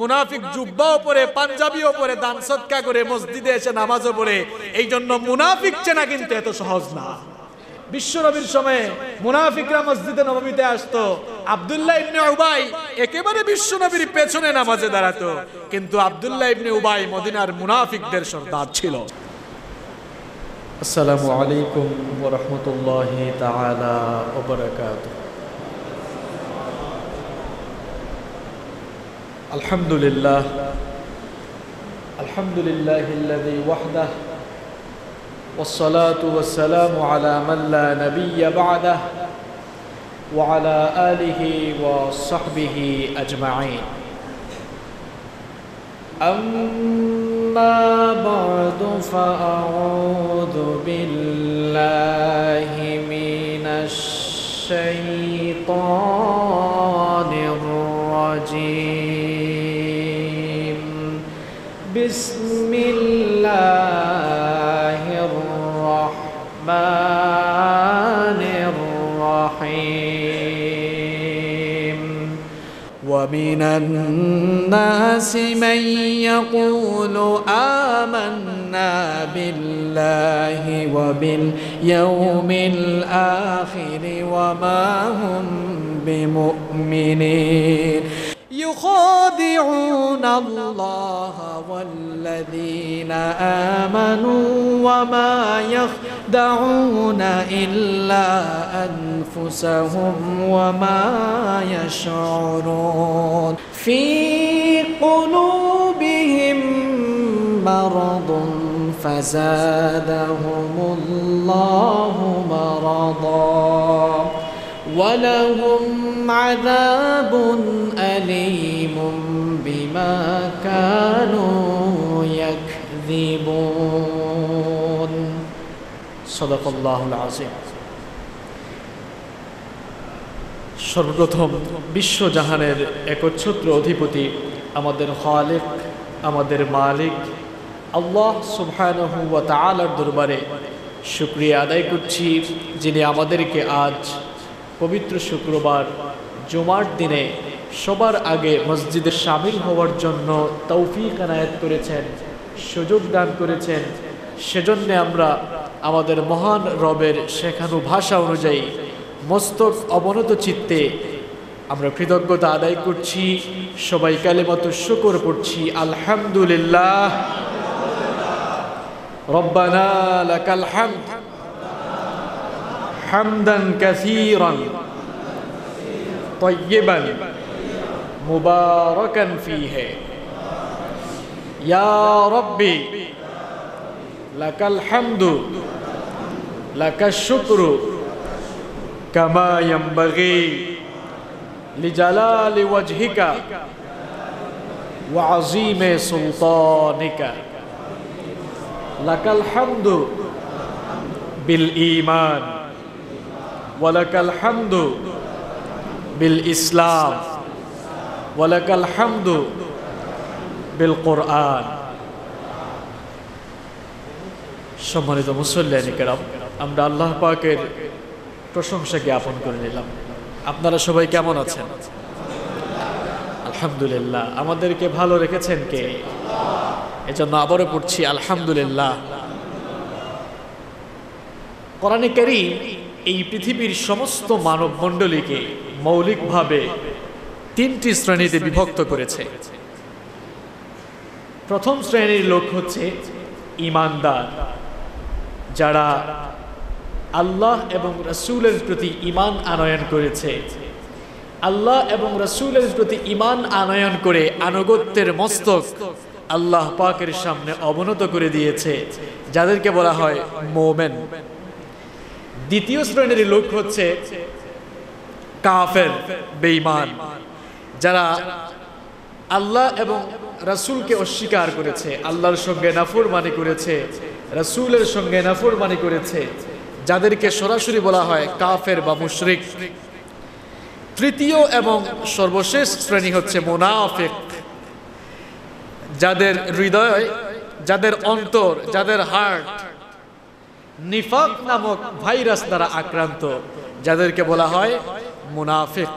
মুনাফিক জুব্বাও পরে পাঞ্জাবিও পরে দান সৎকা করে মসজিদে এসে নামাজও পড়ে এই জন্য মুনাফিক চেনা কিন্তু এত সহজ না বিশ্বরবির সময়ে মুনাফিকরা মসজিদে নবমীতে আসতো আবদুল্লাহ ইবনে উবাই একেবারে বিশ্বনবীর পেছনে নামাজে দাঁড়াতো কিন্তু আবদুল্লাহ ইবনে উবাই মদিনার মুনাফিকদের সর্দার ছিল আসসালামু আলাইকুম ওয়া রাহমাতুল্লাহি তাআলা ওয়া বারাকাতুহু الحمد لله الحمد لله الذي وحده والصلاة والسلام على من لا نبي بعده وعلى آله وصحبه أجمعين أما بعد فأعوذ بالله من الشيطان الرجيم ومن الناس من يقول آمنا بالله وباليوم الآخر وما هم بمؤمنين يخادعون الله والذين آمنوا وما يخدعون إلا أنفسهم وما يشعرون في قلوبهم مرض فزادهم الله مرضاً ولهم عذاب أليم بما كانوا يكذبون صدق الله العظيم সর্বপ্রথম বিশ্বজাহানের একচ্ছত্র অধিপতি আমাদের খালেক আমাদের মালিক আল্লাহ সুবহানাহু ওয়া দরবারে শুক্রিয়া আদায় করছি যিনি আমাদেরকে আজ পবিত্র শুক্রবার জুমার দিনে সবার আগে মসজিদে সামিল হওয়ার জন্য তৌফিক আনায়াত করেছেন সুযোগ দান করেছেন সেজন্যে আমরা আমাদের মহান রবের শেখানো ভাষা অনুযায়ী মস্তক অবনত চিত্তে আমরা কৃতজ্ঞতা আদায় করছি সবাই কালে মতো শুকর পড়ছি আলহামদুলিল্লাহ রব্বানা লাকাল হামদ حمدا كثيرا طيبا مباركا فيه يا ربي لك الحمد لك الشكر كما ينبغي لجلال وجهك وعظيم سلطانك لك الحمد بالإيمان ওয়ালাকাল হামদু বিল ইসলাম ওয়ালাকাল হামদু বিল কোরআন সম্মানিত মুসল্লানিকেরাম আমরা আল্লাহ পাকের প্রশংসা জ্ঞাপন করে নিলাম আপনারা সবাই কেমন আছেন আলহামদুলিল্লাহ আমাদেরকে ভালো রেখেছেন কে এজন্য আবারও পড়ছি আলহামদুলিল্লাহ কোরআনে করিম এই পৃথিবীর সমস্ত মানবমণ্ডলীকে মৌলিকভাবে তিনটি শ্রেণীতে বিভক্ত করেছে প্রথম শ্রেণীর লোক হচ্ছে ইমানদার যারা আল্লাহ এবং রসুলের প্রতি ইমান আনয়ন করেছে আল্লাহ এবং রসুলের প্রতি ইমান আনয়ন করে আনুগত্যের মস্তক আল্লাহ পাকের সামনে অবনত করে দিয়েছে যাদেরকে বলা হয় মোমেন দ্বিতীয় শ্রেণীর লোক হচ্ছে কাফের বেঈমান যারা আল্লাহ এবং রাসুলকে অস্বীকার করেছে আল্লাহর সঙ্গে মানি করেছে রাসুলের সঙ্গে মানি করেছে যাদেরকে সরাসরি বলা হয় কাফের বা মুশরিক তৃতীয় এবং সর্বশেষ শ্রেণী হচ্ছে মোনাফেক যাদের হৃদয় যাদের অন্তর যাদের হার্ট নিফাক নামক ভাইরাস দ্বারা আক্রান্ত যাদেরকে বলা হয় মুনাফিক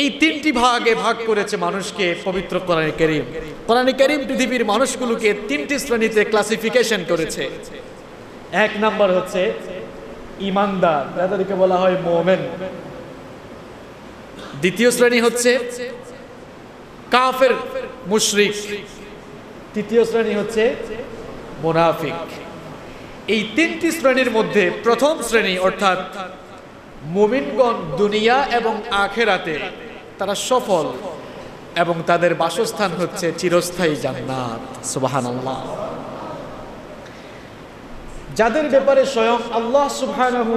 এই তিনটি ভাগে ভাগ করেছে মানুষকে পবিত্র কোরআন করিম কোরআন করিম পৃথিবীর মানুষগুলোকে তিনটি শ্রেণীতে ক্লাসিফিকেশন করেছে এক নাম্বার হচ্ছে ইমানদার যাদেরকে বলা হয় মোমেন দ্বিতীয় শ্রেণী হচ্ছে কাফের মুশরিক তৃতীয় শ্রেণী হচ্ছে মোনাফিক এই তিনটি শ্রেণীর মধ্যে প্রথম শ্রেণী অর্থাৎ মুমিনগণ দুনিয়া এবং আখেরাতে তারা সফল এবং তাদের বাসস্থান হচ্ছে চিরস্থায়ী জান্নাত সুবাহান আল্লাহ যাদের ব্যাপারে স্বয়ং আল্লাহ সুবহানাহু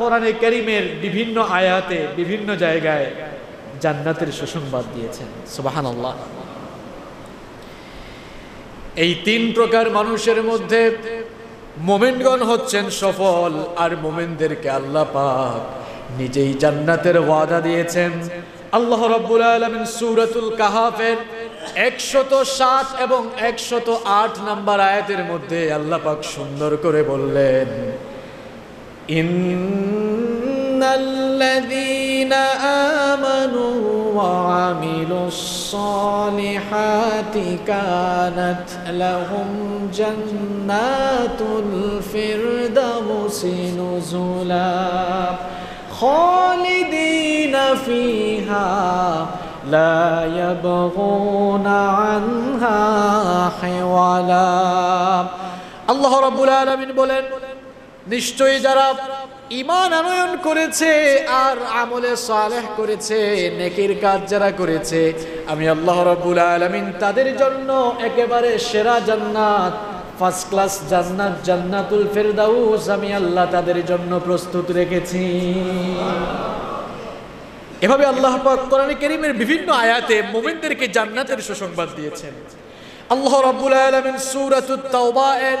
কোরআনে কারীমের বিভিন্ন আয়াতে বিভিন্ন জায়গায় জান্নাতের সুসংবাদ দিয়েছেন সুবহানাল্লাহ এই তিন প্রকার মানুষের মধ্যে মোমেনগণ হচ্ছেন সফল আর মোমেনদেরকে আল্লাহ পাক নিজেই জান্নাতের ওয়াদা দিয়েছেন আল্লাহ রব্বুল আলমিন সুরতুল কাহাফের একশত সাত এবং একশত আট নাম্বার আয়াতের মধ্যে আল্লাহ পাক সুন্দর করে বললেন ইন্নাল্লাযীনা আমানু وعملوا الصالحات كانت لهم جنات الفردوس نزلا خالدين فيها لا يبغون عنها حولا الله رب العالمين بولن নিশ্চয়ই যারা ইমান আনয়ন করেছে আর আমলে সালেহ করেছে নেকির কাজ যারা করেছে আমি আল্লাহ রবুল আলমিন তাদের জন্য একেবারে সেরা জান্নাত ফার্স্ট ক্লাস জান্নাত জান্নাতুল ফেরদাউস আমি আল্লাহ তাদের জন্য প্রস্তুত রেখেছি এভাবে আল্লাহ পাক কোরআন করিমের বিভিন্ন আয়াতে মোমিনদেরকে জান্নাতের সুসংবাদ দিয়েছেন আল্লাহ রাব্বুল আলামিন সূরাতুত তাওবা এর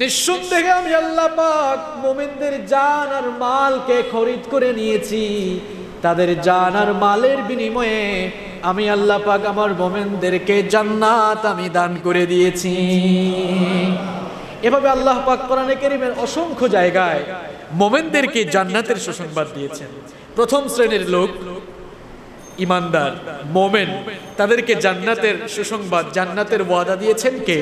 নিঃসন্দেহে আমি আল্লাহ পাক মোমেনদের জান আর মালকে খরিদ করে নিয়েছি তাদের জান আর মালের বিনিময়ে আমি আল্লাহ পাক আমার মোমেনদেরকে জান্নাত আমি দান করে দিয়েছি এভাবে আল্লাহ পাক কোরআনে কেরিমের অসংখ্য জায়গায় মোমেনদেরকে জান্নাতের সুসংবাদ দিয়েছেন প্রথম শ্রেণীর লোক ইমানদার মোমেন তাদেরকে জান্নাতের সুসংবাদ জান্নাতের ওয়াদা দিয়েছেন কে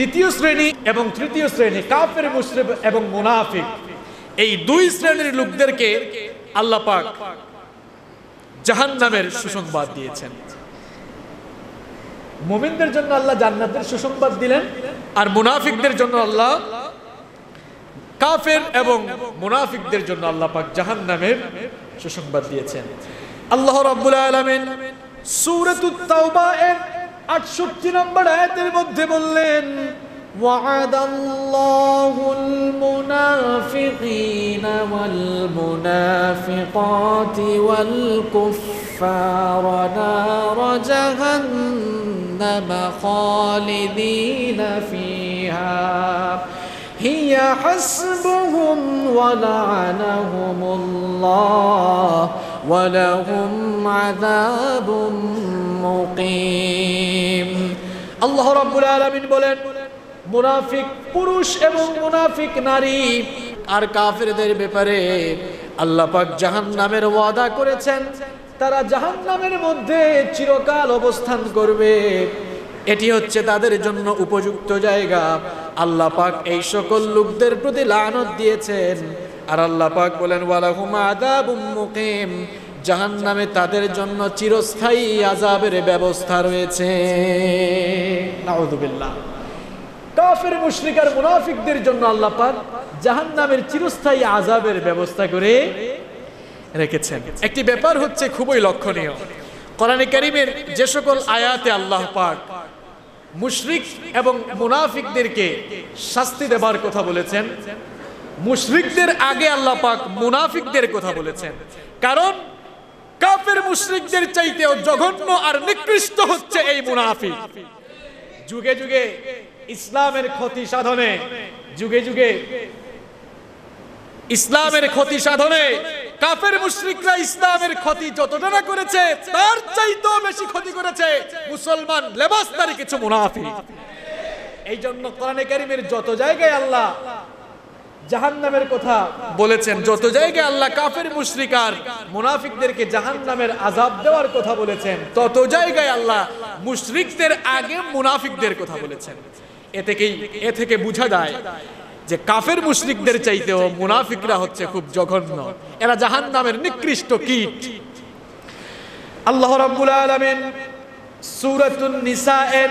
দ্বিতীয় শ্রেণী এবং তৃতীয় শ্রেণী কাফের মুশরে এবং মুনাফিক এই দুই শ্রেণীর লোকদেরকে আল্লাহ পাক জাহান নামের সুসংবাদ দিয়েছেন মোমিনদের জন্য আল্লাহ জান্নাতের সুসংবাদ দিলেন আর মুনাফিকদের জন্য আল্লাহ কাফের এবং মুনাফিকদের জন্য আল্লাহ পাক জাহান নামের সুসংবাদ দিয়েছেন আল্লাহ রাবুল আলমিন সূরাতুত এর 68 নম্বর আয়াতের মধ্যে বললেন وعد الله المنافقين والمنافقات والكفار نار جهنم خالدين فيها هي حسبهم ولعنهم الله ولهم عذاب مقيم আল্লাহ রাব্বুল আলামিন বলেন মুনাফিক পুরুষ এবং মুনাফিক নারী আর কাফেরদের ব্যাপারে আল্লাহ পাক জাহান্নামের ওয়াদা করেছেন তারা জাহান্নামের মধ্যে চিরকাল অবস্থান করবে এটি হচ্ছে তাদের জন্য উপযুক্ত জায়গা আল্লাহ পাক এই সকল লোকদের প্রতি লানত দিয়েছেন আর আল্লাহ পাক বলেন ওয়ালাহুম আদাবুম মুকিম জাহান নামে তাদের জন্য চিরস্থায়ী আজাবের ব্যবস্থা রয়েছে নাউদুবিল্লাহ কাফের আর মুনাফিকদের জন্য আল্লাহ পাক জাহান নামের চিরস্থায়ী আজাবের ব্যবস্থা করে রেখেছেন একটি ব্যাপার হচ্ছে খুবই লক্ষণীয় কোরআনে কারিমের যে সকল আয়াতে আল্লাহ পাক মুশরিক এবং মুনাফিকদেরকে শাস্তি দেবার কথা বলেছেন মুশরিকদের আগে আল্লাহ পাক মুনাফিকদের কথা বলেছেন কারণ কাফের মুশরিকদের চাইতেও জঘন্য আর নিকৃষ্ট হচ্ছে এই মুনাফিক যুগে যুগে ইসলামের ক্ষতি সাধনে যুগে যুগে ইসলামের ক্ষতি সাধনে কাফের মুশরিকরা ইসলামের ক্ষতি যতটা না করেছে তার চাইতেও বেশি ক্ষতি করেছে মুসলমান লেবাসদারি কিছু মুনাফিক এই জন্য কোরআনে কারিমের যত জায়গায় আল্লাহ জাহান নামের কথা বলেছেন যত জায়গায় আল্লাহ কাফের মুশরিক আর মুনাফিকদেরকে জাহান নামের আজাব দেওয়ার কথা বলেছেন তত জায়গায় আল্লাহ মুশরিকদের আগে মুনাফিকদের কথা বলেছেন এ থেকেই এ থেকে বোঝা যায় যে কাফের মুশরিকদের চাইতেও মুনাফিকরা হচ্ছে খুব জঘন্য এরা জাহান নামের নিকৃষ্ট কীট আল্লাহ রাব্বুল আলামিন সূরাতুন নিসা এর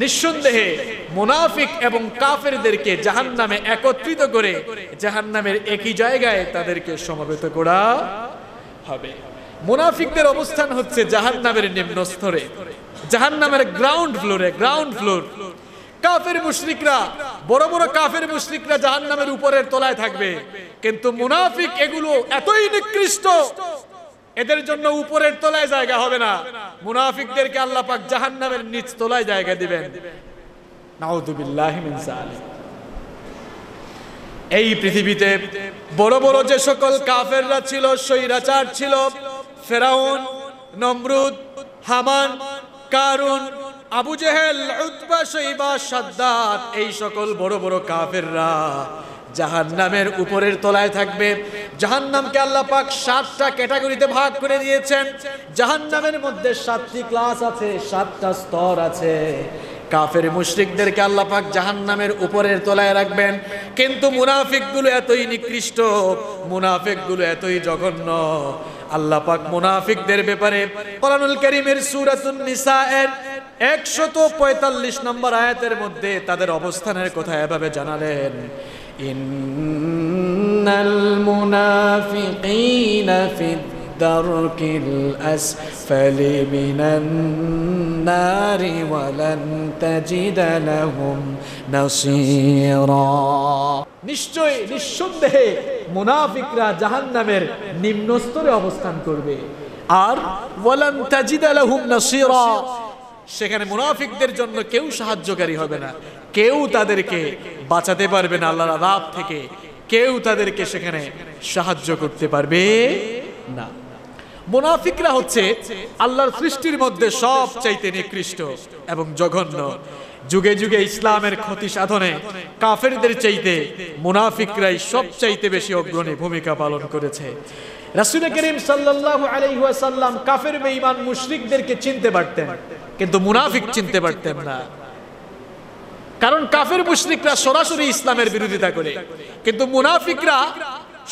নিঃসন্দেহে মুনাফিক এবং কাফেরদেরকে জাহান নামে একত্রিত করে জাহান নামের একই জায়গায় তাদেরকে সমবেত করা হবে মুনাফিকদের অবস্থান হচ্ছে জাহান নামের নিম্ন স্তরে জাহান নামের গ্রাউন্ড ফ্লোরে গ্রাউন্ড ফ্লোর কাফের মুশরিকরা বড় বড় কাফের মুশরিকরা জাহান নামের উপরের তলায় থাকবে কিন্তু মুনাফিক এগুলো এতই নিকৃষ্ট এদের জন্য উপরের তলায় জায়গা হবে না মুনাফিকদেরকে আল্লাহ পাক জাহান্নামের নিচ তলায় জায়গা দিবেন এই পৃথিবীতে বড় বড় যে সকল কাফেররা ছিল সৈরাচার ছিল ফেরাউন নমরুদ হামান কারুন আবু জেহেল উতবা সৈবা সাদ্দাত এই সকল বড় বড় কাফেররা জাহান নামের উপরের তলায় থাকবে জাহান নামকে আল্লাহ পাক সাতটা ক্যাটাগরিতে ভাগ করে দিয়েছেন জাহান নামের মধ্যে সাতটি ক্লাস আছে সাতটা স্তর আছে কাফের মুশ্রিকদেরকে আল্লাহ পাক জাহান নামের উপরের তলায় রাখবেন কিন্তু মুনাফিকগুলো এতই নিকৃষ্ট মুনাফিকগুলো এতই জঘন্য আল্লাহ পাক মুনাফিকদের ব্যাপারে কোরআনুল করিমের সুরাতুন নিসা এর একশত পঁয়তাল্লিশ নম্বর আয়াতের মধ্যে তাদের অবস্থানের কথা এভাবে জানালেন إن المنافقين في الدرك الأسفل من النار ولن تجد لهم نصيرا নিশ্চয়ই নিঃসন্দেহে মুনাফিকরা জাহান নামের নিম্ন স্তরে অবস্থান করবে আর ওয়ালান আলহুম নাসিরা সেখানে মুনাফিকদের জন্য কেউ সাহায্যকারী হবে না কেউ তাদেরকে বাঁচাতে পারবে না আল্লাহর আদাব থেকে কেউ তাদেরকে সেখানে সাহায্য করতে পারবে না মোনাফিকরা হচ্ছে আল্লাহর সৃষ্টির মধ্যে সব চাইতে নিকৃষ্ট এবং জঘন্য যুগে যুগে ইসলামের ক্ষতি সাধনে কাফেরদের চাইতে মুনাফিকরাই সব চাইতে বেশি অগ্রণী ভূমিকা পালন করেছে রাসুল করিম সাল্লাল্লাহু আলাইহি ওয়াসাল্লাম কাফের বেঈমান মুশরিকদেরকে চিনতে পারতেন কিন্তু মুনাফিক চিনতে পারতেন না কারণ কাফের মুশ্রিকরা সরাসরি ইসলামের বিরোধিতা করে কিন্তু মুনাফিকরা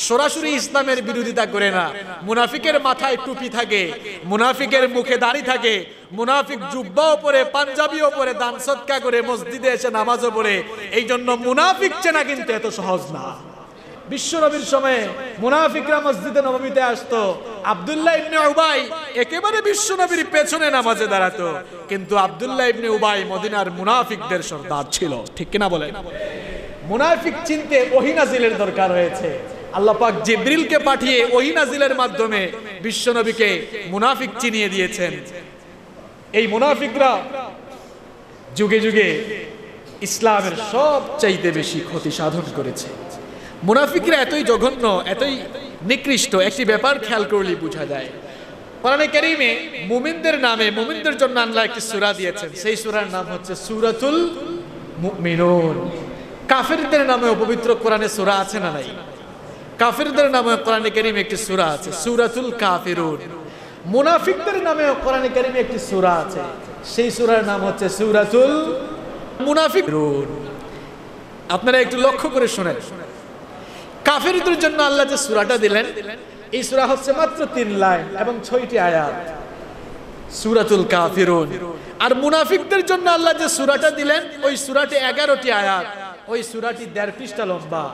সরাসরি ইসলামের বিরোধিতা করে না মুনাফিকের মাথায় টুপি থাকে মুনাফিকের মুখে দাঁড়িয়ে থাকে মুনাফিক জুব্বাও পরে পাঞ্জাবিও পরে দান সৎকা করে মসজিদে এসে নামাজও পড়ে এই জন্য মুনাফিক চেনা কিন্তু এত সহজ না বিশ্বনবীর সময়ে মুনাফিকরা মসজিদে নবমীতে আসতো আবদুল্লাহ ইবনে উবাই একেবারে বিশ্বনবীর পেছনে নামাজে দাঁড়াতো কিন্তু আবদুল্লাহ ইবনে উবাই মদিনার মুনাফিকদের সর্দার ছিল ঠিক কিনা বলে মুনাফিক চিনতে ওহিনাজিলের দরকার হয়েছে আল্লাহ পাক জিব্রিলকে পাঠিয়ে ওহিনাজিলের মাধ্যমে বিশ্বনবীকে মুনাফিক চিনিয়ে দিয়েছেন এই মুনাফিকরা যুগে যুগে ইসলামের সবচাইতে বেশি ক্ষতি সাধন করেছে মুনাফিকরা এতই জঘন্য এতই নিকৃষ্ট একটি ব্যাপার খেয়াল করলেই বোঝা যায় কোরআনে কারিমে মুমিনদের নামে মুমিনদের জন্য আল্লাহ একটি সুরা দিয়েছেন সেই সুরার নাম হচ্ছে সুরাতুল মুমিনুন কাফেরদের নামে অপবিত্র কোরআনে সুরা আছে না নাই কাফেরদের নামে কোরআনে কারিমে একটি সুরা আছে সুরাতুল কাফিরুন মুনাফিকদের নামে কোরআনে কারিমে একটি সুরা আছে সেই সুরার নাম হচ্ছে সুরাতুল মুনাফিক আপনারা একটু লক্ষ্য করে শুনেন কাফেরদের জন্য আল্লাহ যে সুরাটা দিলেন এই সুরা হচ্ছে মাত্র তিন লাইন এবং ছয়টি আয়াত সুরাতুল কাফিরুন আর মুনাফিকদের জন্য আল্লাহ যে সুরাটা দিলেন ওই সুরাটি এগারোটি আয়াত ওই সুরাটি দেড় পৃষ্ঠা লম্বা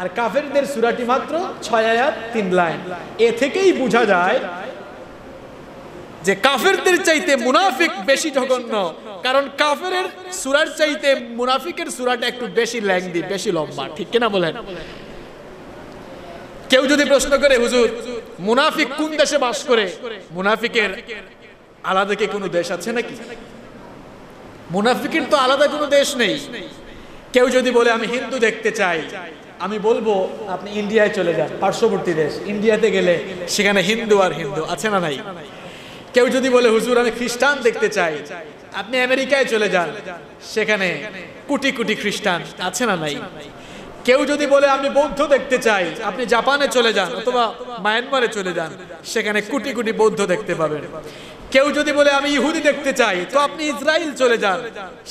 আর কাফেরদের সুরাটি মাত্র ছয় আয়াত তিন লাইন এ থেকেই বোঝা যায় যে কাফেরদের চাইতে মুনাফিক বেশি জঘন্য কারণ কাফেরের সুরার চাইতে মুনাফিকের সুরাটা একটু বেশি ল্যাংদি বেশি লম্বা ঠিক কিনা বলেন কেউ যদি প্রশ্ন করে হুজুর মুনাফিক কোন দেশে বাস করে মুনাফিকের আলাদা কি কোনো দেশ আছে নাকি মুনাফিকের তো আলাদা কোনো দেশ নেই কেউ যদি বলে আমি হিন্দু দেখতে চাই আমি বলবো আপনি ইন্ডিয়ায় চলে যান পার্শ্ববর্তী দেশ ইন্ডিয়াতে গেলে সেখানে হিন্দু আর হিন্দু আছে না নাই কেউ যদি বলে হুজুর আমি খ্রিস্টান দেখতে চাই আপনি আমেরিকায় চলে যান সেখানে কোটি কোটি খ্রিস্টান আছে না নাই কেউ যদি বলে আমি বৌদ্ধ দেখতে চাই আপনি জাপানে চলে যান অথবা মায়ানমারে চলে যান সেখানে কোটি কোটি বৌদ্ধ দেখতে পাবেন কেউ যদি বলে আমি ইহুদি দেখতে চাই তো আপনি ইসরায়েল চলে যান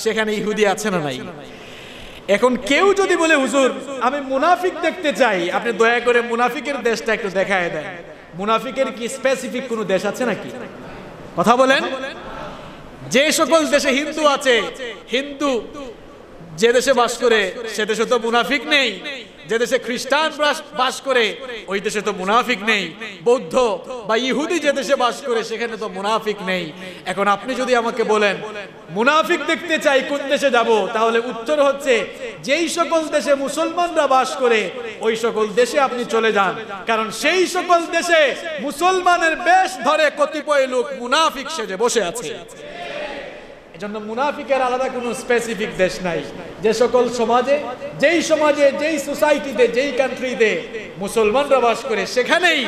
সেখানে ইহুদি আছে না নাই এখন কেউ যদি বলে হুজুর আমি মুনাফিক দেখতে চাই আপনি দয়া করে মুনাফিকের দেশটা একটু দেখায় দেন মুনাফিকের কি স্পেসিফিক কোনো দেশ আছে নাকি কথা বলেন যে সকল দেশে হিন্দু আছে হিন্দু যে দেশে বাস করে সে দেশে তো মুনাফিক নেই যে দেশে খ্রিস্টান বাস করে ওই দেশে তো মুনাফিক নেই বৌদ্ধ বা ইহুদি যে দেশে বাস করে সেখানে তো মুনাফিক নেই এখন আপনি যদি আমাকে বলেন মুনাফিক দেখতে চাই কোন দেশে যাব তাহলে উত্তর হচ্ছে যেই সকল দেশে মুসলমানরা বাস করে ওই সকল দেশে আপনি চলে যান কারণ সেই সকল দেশে মুসলমানের বেশ ধরে কতিপয় লোক মুনাফিক সেজে বসে আছে এজন্য মুনাফিকের আলাদা কোনো স্পেসিফিক দেশ নাই যে সকল সমাজে যেই সমাজে যেই সোসাইটিতে যেই কান্ট্রিতে মুসলমানরা বাস করে সেখানেই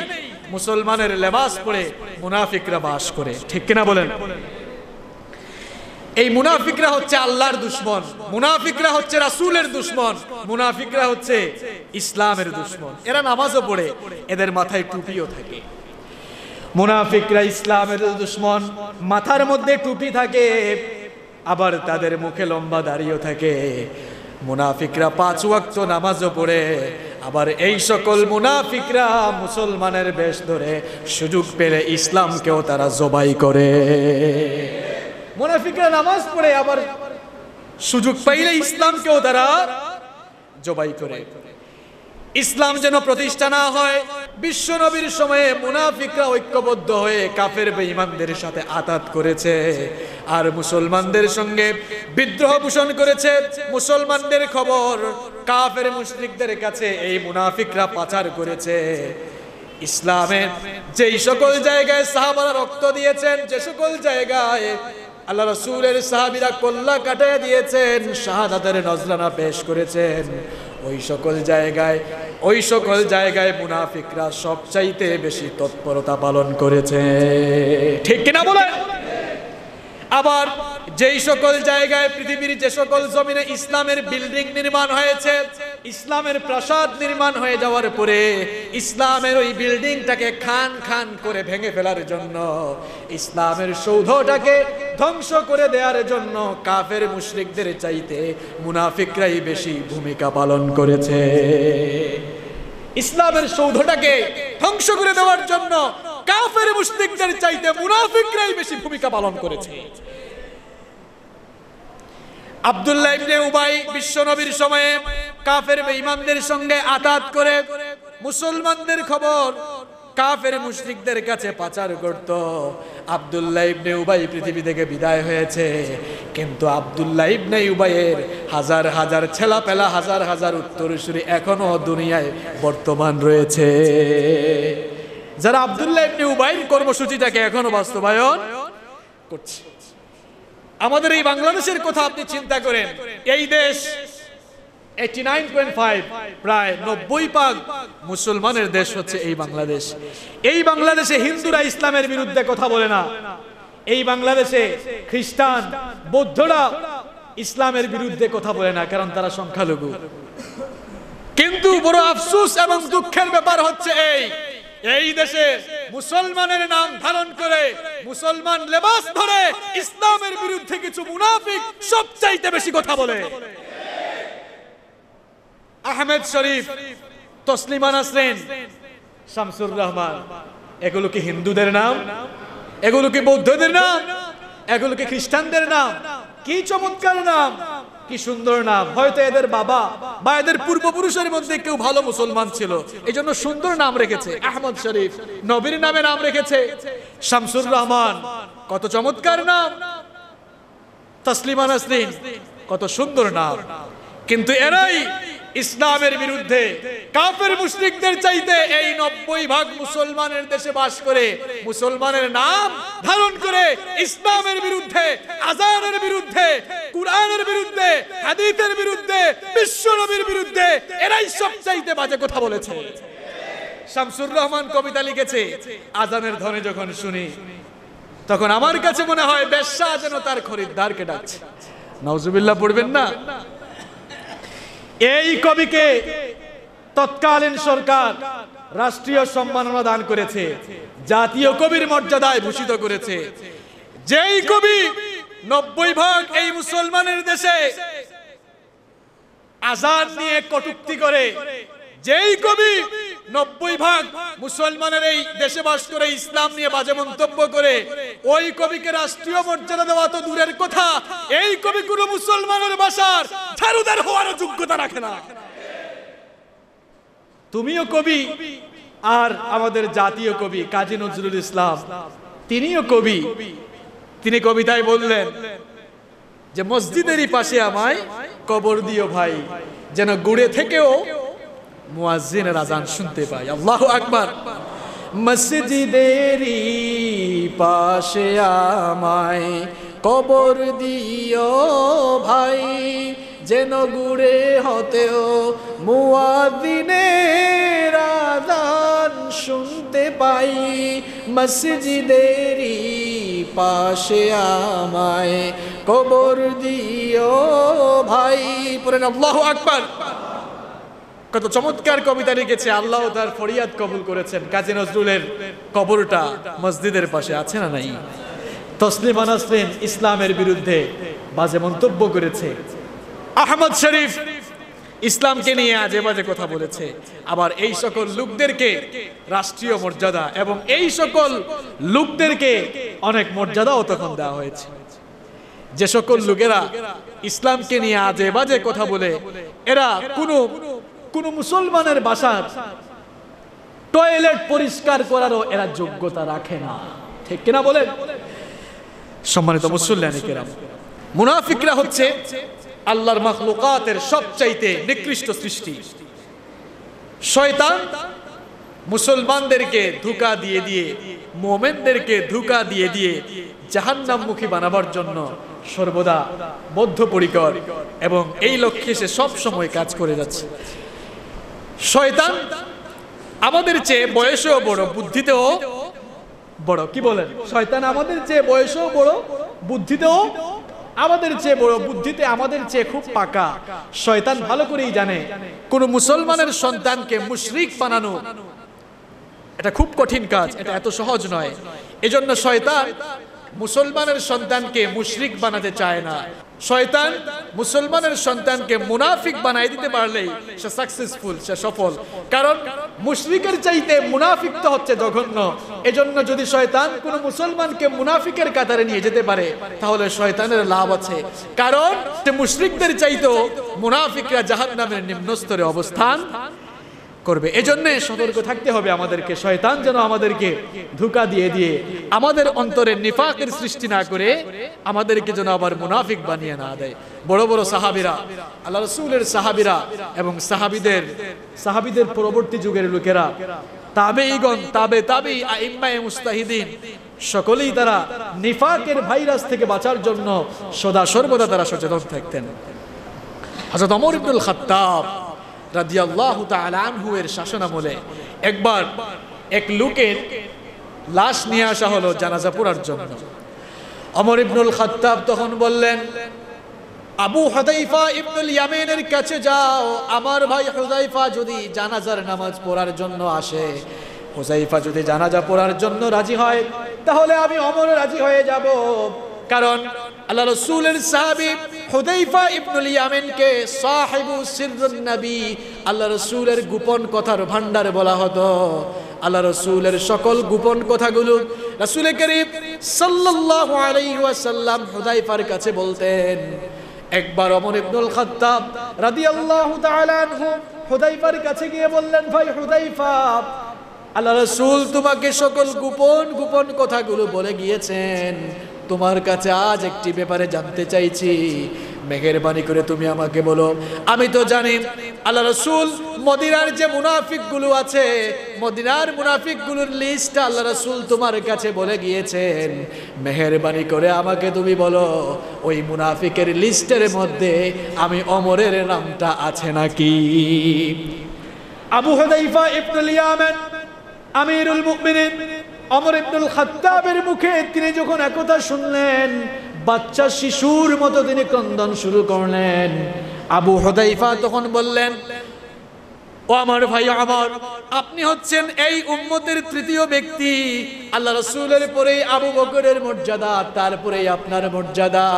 মুসলমানের লেবাস পড়ে মুনাফিকরা বাস করে ঠিক কিনা বলেন এই মুনাফিকরা হচ্ছে আল্লাহর দুশ্মন মুনাফিকরা হচ্ছে রাসুলের দুশ্মন মুনাফিকরা হচ্ছে ইসলামের দুশ্মন এরা নামাজও পড়ে এদের মাথায় টুপিও থাকে মুনাফিকরা ইসলামের দুশ্মন মাথার মধ্যে টুপি থাকে আবার তাদের মুখে লম্বা দাঁড়িয়ে থাকে মুনাফিকরা পাঁচ ওয়াক্ত নামাজও পড়ে আবার এই সকল মুনাফিকরা মুসলমানের বেশ ধরে সুযোগ পেলে ইসলামকেও তারা জবাই করে মুনাফিকরা নামাজ পড়ে আবার সুযোগ পাইলে ইসলামকেও তারা জবাই করে ইসলাম যেন প্রতিষ্ঠা না হয় বিশ্ব নবীর সময়ে মুনাফিকরা ঐক্যবদ্ধ হয়ে কাফের বেঈমানদের সাথে আতাত করেছে আর মুসলমানদের সঙ্গে বিদ্রোহ পোষণ করেছে মুসলমানদের খবর কাফের মুশরিকদের কাছে এই মুনাফিকরা পাচার করেছে ইসলামের যেই সকল জায়গায় সাহাবারা রক্ত দিয়েছেন যে সকল জায়গায় আল্লাহ রসুলের সাহাবিরা কল্লা কাটায় দিয়েছেন শাহাদাতের নজরানা পেশ করেছেন ওই সকল জায়গায় ওই সকল জায়গায় মুনাফিকরা সবচাইতে বেশি তৎপরতা পালন করেছে ঠিক কিনা বলেন আবার যেই সকল জায়গায় পৃথিবীর যে সকল জমিনে ইসলামের বিল্ডিং নির্মাণ হয়েছে ইসলামের প্রাসাদ নির্মাণ হয়ে যাওয়ার পরে ইসলামের ওই বিল্ডিংটাকে খান খান করে ভেঙে ফেলার জন্য ইসলামের সৌধটাকে ধ্বংস করে দেওয়ার জন্য কাফের মুশরিকদের চাইতে মুনাফিকরাই বেশি ভূমিকা পালন করেছে ইসলামের সৌধটাকে ধ্বংস করে দেওয়ার জন্য কাফের মুশরিকদের চাইতে মুনাফিকরাই বেশি ভূমিকা পালন করেছে আব্দুল্লাহ ইবনে উবাই বিশ্বনবীর সময়ে কাফের বেঈমানদের সঙ্গে আতাত করে মুসলমানদের খবর কাফের মুশরিকদের কাছে পাচার করত আব্দুল্লাহ ইবনে উবাই পৃথিবী থেকে বিদায় হয়েছে কিন্তু আব্দুল্লাহ ইবনে উবাইয়ের হাজার হাজার ছেলাপেলা হাজার হাজার উত্তরসূরি এখনো দুনিয়ায় বর্তমান রয়েছে যারা আবদুল্লাহ ইবনে উবাইর কর্মসূচিটাকে এখনো বাস্তবায়ন করছে আমাদের এই বাংলাদেশের কথা আপনি চিন্তা করেন এই দেশ এইটি নাইন পয়েন্ট ফাইভ প্রায় নব্বই পাক মুসলমানের দেশ হচ্ছে এই বাংলাদেশ এই বাংলাদেশে হিন্দুরা ইসলামের বিরুদ্ধে কথা বলে না এই বাংলাদেশে খ্রিস্টান বৌদ্ধরা ইসলামের বিরুদ্ধে কথা বলে না কারণ তারা সংখ্যালঘু কিন্তু বড় আফসোস এবং দুঃখের ব্যাপার হচ্ছে এই এই দেশে মুসলমানের নাম ধারণ করে মুসলমান লেবাস ধরে ইসলামের বিরুদ্ধে কিছু মুনাফিক সবচাইতে বেশি কথা বলে আহমেদ শরীফ তসলিমান আসেন শামসুর রহমান এগুলো কি হিন্দুদের নাম এগুলো কি বৌদ্ধদের নাম এগুলো কি খ্রিস্টানদের নাম কি চমৎকার নাম কি সুন্দর নাম হয়তো এদের বাবা বা এদের পূর্বপুরুষের মধ্যে কেউ ভালো মুসলমান ছিল এই জন্য সুন্দর নাম রেখেছে আহমদ শরীফ নবীর নামে নাম রেখেছে শামসুর রহমান কত চমৎকার নাম তসলিমান কত সুন্দর নাম কিন্তু এরাই ইসলামের বিরুদ্ধে কাফের মুসলিকদের চাইতে এই নব্বই ভাগ মুসলমানের দেশে বাস করে মুসলমানের নাম ধারণ করে ইসলামের বিরুদ্ধে আজানের বিরুদ্ধে কুরআনের বিরুদ্ধে হাদিসের বিরুদ্ধে বিশ্ব নবীর বিরুদ্ধে এরাই সব চাইতে বাজে কথা বলেছে শামসুর রহমান কবিতা লিখেছে আজানের ধ্বনি যখন শুনি তখন আমার কাছে মনে হয় বেশ্যা যেন তার খরিদ্দারকে ডাকছে নওজুবিল্লাহ পড়বেন না এই কবিকে তৎকালীন সরকার রাষ্ট্রীয় সম্মাননা দান করেছে জাতীয় কবির মর্যাদায় ভূষিত করেছে যেই কবি নব্বই ভাগ এই মুসলমানের দেশে আজাদ নিয়ে কটুক্তি করে যেই কবি নব্বই ভাগ মুসলমানের এই দেশে বাস করে ইসলাম নিয়ে বাজে মন্তব্য করে ওই কবিকে রাষ্ট্রীয় মর্যাদা দেওয়া তো দূরের কথা এই কবিগুলো মুসলমানের বাসার ঝাড়ুদার হওয়ার যোগ্যতা রাখে না তুমিও কবি আর আমাদের জাতীয় কবি কাজী নজরুল ইসলাম তিনিও কবি তিনি কবিতায় বললেন যে মসজিদেরই পাশে আমায় কবর দিও ভাই যেন গুড়ে থেকেও মুয়াজিনের আজান শুনতে পাই আল্লাহ আকবার মসজিদেরি পাশে আমায় কবর দিও ভাই যেন গুড়ে হতেও মুয়াদিনের আজান শুনতে পাই মসজিদেরি পাশে আমায় কবর দিও ভাই পুরেন আল্লাহ আকবার কত চমৎকার কবিতা লিখেছে আল্লাহ তার ফরিয়াদ কবুল করেছেন কাজী নজরুলের কবরটা মসজিদের পাশে আছে না নাই তসলিমা নাসরিন ইসলামের বিরুদ্ধে বাজে মন্তব্য করেছে আহমদ শরীফ ইসলামকে নিয়ে আজে বাজে কথা বলেছে আবার এই সকল লোকদেরকে রাষ্ট্রীয় মর্যাদা এবং এই সকল লোকদেরকে অনেক মর্যাদাও তখন দেওয়া হয়েছে যে সকল লোকেরা ইসলামকে নিয়ে আজে বাজে কথা বলে এরা কোনো কোন মুসলমানের বাসার টয়লেট পরিষ্কার করারও এরা যোগ্যতা রাখে না ঠিক কিনা বলেন সম্মানিত মুসল্লানিকেরাম মুনাফিকরা হচ্ছে আল্লাহর মখলুকাতের সবচাইতে নিকৃষ্ট সৃষ্টি শয়তান মুসলমানদেরকে ধোকা দিয়ে দিয়ে মোমেনদেরকে ধোকা দিয়ে দিয়ে জাহান্নামমুখী বানাবার জন্য সর্বদা বদ্ধপরিকর এবং এই লক্ষ্যে সে সব সময় কাজ করে যাচ্ছে শয়তান আমাদের চেয়ে বয়সেও বড় বুদ্ধিতেও বড় কি বলেন শয়তান আমাদের চেয়ে বয়সেও বড় বুদ্ধিতেও আমাদের চেয়ে বড় বুদ্ধিতে আমাদের চেয়ে খুব পাকা শয়তান ভালো করেই জানে কোন মুসলমানের সন্তানকে মুশরিক বানানো এটা খুব কঠিন কাজ এটা এত সহজ নয় এজন্য শয়তান মুসলমানের সন্তানকে মুশরিক বানাতে চায় না শয়তান মুসলমানের সন্তানকে মুনাফিক বানাই দিতে পারলেই সে সাকসেসফুল সে সফল কারণ মুশরিকের চাইতে মুনাফিক তো হচ্ছে জঘন্য এজন্য যদি শয়তান কোনো মুসলমানকে মুনাফিকের কাতারে নিয়ে যেতে পারে তাহলে শয়তানের লাভ আছে কারণ সে মুশরিকদের চাইতেও মুনাফিকরা জাহান্নামের নিম্নস্তরে অবস্থান করবে এজন্য সতর্ক থাকতে হবে আমাদেরকে শয়তান যেন আমাদেরকে ধোকা দিয়ে দিয়ে আমাদের অন্তরে নিফাকের সৃষ্টি না করে আমাদেরকে যেন আবার মুনাফিক বানিয়ে না দেয় বড় বড় সাহাবিরা আল্লাহ রসুলের সাহাবিরা এবং সাহাবিদের সাহাবিদের পরবর্তী যুগের লোকেরা তাবেইগণ তাবে তাবেই আইম্মায়ে মুস্তাহিদিন সকলেই তারা নিফাকের ভাইরাস থেকে বাঁচার জন্য সদা সর্বদা তারা সচেতন থাকতেন হযরত ওমর ইবনুল খাত্তাব রাদিয়াল্লাহ তালামহুয়ের শাসনামলে একবার এক লোকের লাশ নিয়ে আসা হলো জানাজা পড়ার জন্য অমর ইবনুল খাত্তাব তখন বললেন আবু হদাইফা ইবনুল ইয়ামেনের কাছে যাও আমার ভাই হুজাইফা যদি জানাজার নামাজ পড়ার জন্য আসে হুজাইফা যদি জানাজা পড়ার জন্য রাজি হয় তাহলে আমি অমর রাজি হয়ে যাব কারণ আল্লাহ রসুলের সাহাবি হুদাইফা ইবনুল ইয়ামিনকে সাহেবু সিরুন নবী আল্লাহ রসুলের গোপন কথার ভান্ডার বলা হতো আল্লাহ রসুলের সকল গোপন কথাগুলো রসুল করিম সাল্লাল্লাহু আলাইহি ওয়াসাল্লাম হুদাইফার কাছে বলতেন একবার অমর ইবনুল খাত্তাব রাদিয়াল্লাহু তাআলা আনহু হুদাইফার কাছে গিয়ে বললেন ভাই হুদাইফা আল্লাহ রসুল তোমাকে সকল গোপন গোপন কথাগুলো বলে গিয়েছেন তোমার কাছে আজ একটি ব্যাপারে জানতে চাইছি মেহেরবানি করে তুমি আমাকে বলো আমি তো জানি আল্লাহ রসুল মদিনার যে মুনাফিকগুলো আছে মদিনার মুনাফিকগুলোর লিস্ট আল্লাহ রসুল তোমার কাছে বলে গিয়েছেন মেহেরবানি করে আমাকে তুমি বলো ওই মুনাফিকের লিস্টের মধ্যে আমি অমরের নামটা আছে নাকি আবু হদাইফা ইবনুল ইয়ামান আমিরুল মুমিনিন অমর ইবনুল খাত্তাবের মুখে তিনি যখন একথা শুনলেন বাচ্চা শিশুর মতো তিনি ক্রন্দন শুরু করলেন আবু হদাইফা তখন বললেন ও আমার ভাই আমার আপনি হচ্ছেন এই উম্মতের তৃতীয় ব্যক্তি আল্লাহ রসুলের পরেই আবু বকরের মর্যাদা তারপরেই আপনার মর্যাদা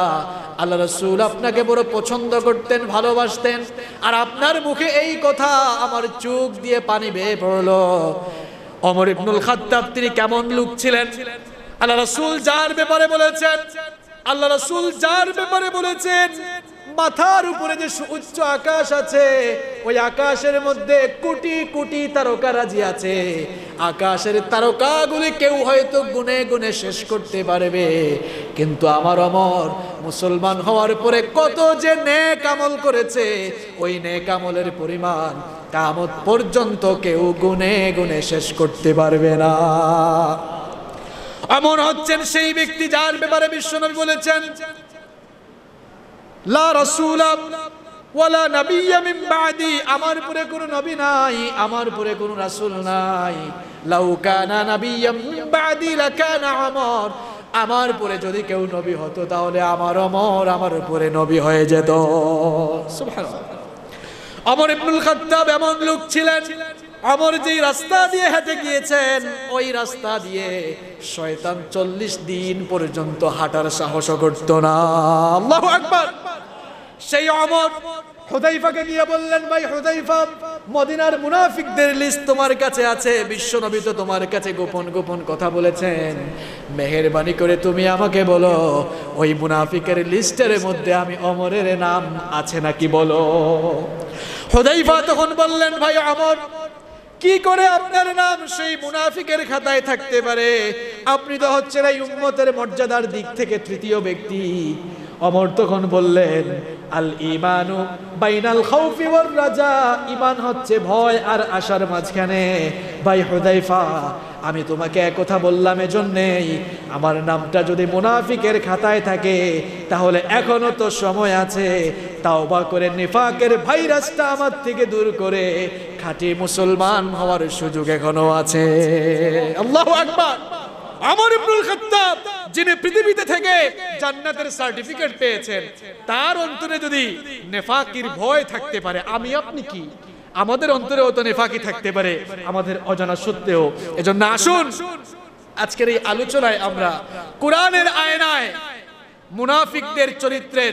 আল্লাহ রসুল আপনাকে বড় পছন্দ করতেন ভালোবাসতেন আর আপনার মুখে এই কথা আমার চোখ দিয়ে পানি বেয়ে পড়লো অমর ইবনুল খাত্তাব তিনি কেমন লোক ছিলেন আল্লাহ রাসূল যার ব্যাপারে বলেছেন আল্লাহ রাসূল যার ব্যাপারে বলেছেন মাথার উপরে যে উচ্চ আকাশ আছে ওই আকাশের মধ্যে কোটি কোটি তারকা রাজি আছে আকাশের তারকাগুলি কেউ হয়তো গুনে গুনে শেষ করতে পারবে কিন্তু আমার অমর মুসলমান হওয়ার পরে কত যে নেক আমল করেছে ওই নেক আমলের পরিমাণ কামত পর্যন্ত কেউ গুনে গুনে শেষ করতে পারবে না এমন হচ্ছেন সেই ব্যক্তি যার ব্যাপারে বিশ্বনবী বলেছেন লা আমার পরে কোনো নবী নাই আমার পরে কোনো নাই লাউ আমার পরে যদি কেউ নবী হতো তাহলে আমার অমর আমার উপরে নবী হয়ে যেত অমর ইবনুল খাত্তাব এমন লোক ছিলেন অমর যেই রাস্তা দিয়ে হেঁটে গিয়েছেন ওই রাস্তা দিয়ে শয়তান চল্লিশ দিন পর্যন্ত হাঁটার সাহস করত না আল্লাহ একবার সেই অমর হুদাইফাকে নিয়ে বললেন ভাই হুদাইফা মদিনার মুনাফিকদের লিস্ট তোমার কাছে আছে বিশ্বনবী তো তোমার কাছে গোপন গোপন কথা বলেছেন মেহেরবানি করে তুমি আমাকে বলো ওই মুনাফিকের লিস্টের মধ্যে আমি অমরের নাম আছে নাকি বলো হুদাইফা তখন বললেন ভাই অমর কি করে আপনার নাম সেই মুনাফিকের খাতায় থাকতে পারে আপনি তো হচ্ছেন এই উম্মতের মর্যাদার দিক থেকে তৃতীয় ব্যক্তি অমর তখন বললেন আল ইমানু বাইনাল খাউফি ওয়ার রাজা ইমান হচ্ছে ভয় আর আশার মাঝখানে ভাই হুদাইফা আমি তোমাকে এক কথা বললাম এজন্যেই আমার নামটা যদি মুনাফিকের খাতায় থাকে তাহলে এখনো তো সময় আছে তাওবা করে নিফাকের ভাইরাসটা আমার থেকে দূর করে খাঁটি মুসলমান হওয়ার সুযোগ এখনো আছে আল্লাহু আকবার আমার ইবনুল খাত্তাব যিনি পৃথিবীতে থেকে জান্নাতের সার্টিফিকেট পেয়েছেন তার অন্তরে যদি নেফাকির ভয় থাকতে পারে আমি আপনি কি আমাদের অন্তরেও তো নেফাকি থাকতে পারে আমাদের অজানা সত্ত্বেও এজন্য আসুন আজকের এই আলোচনায় আমরা কোরআনের আয়নায় মুনাফিকদের চরিত্রের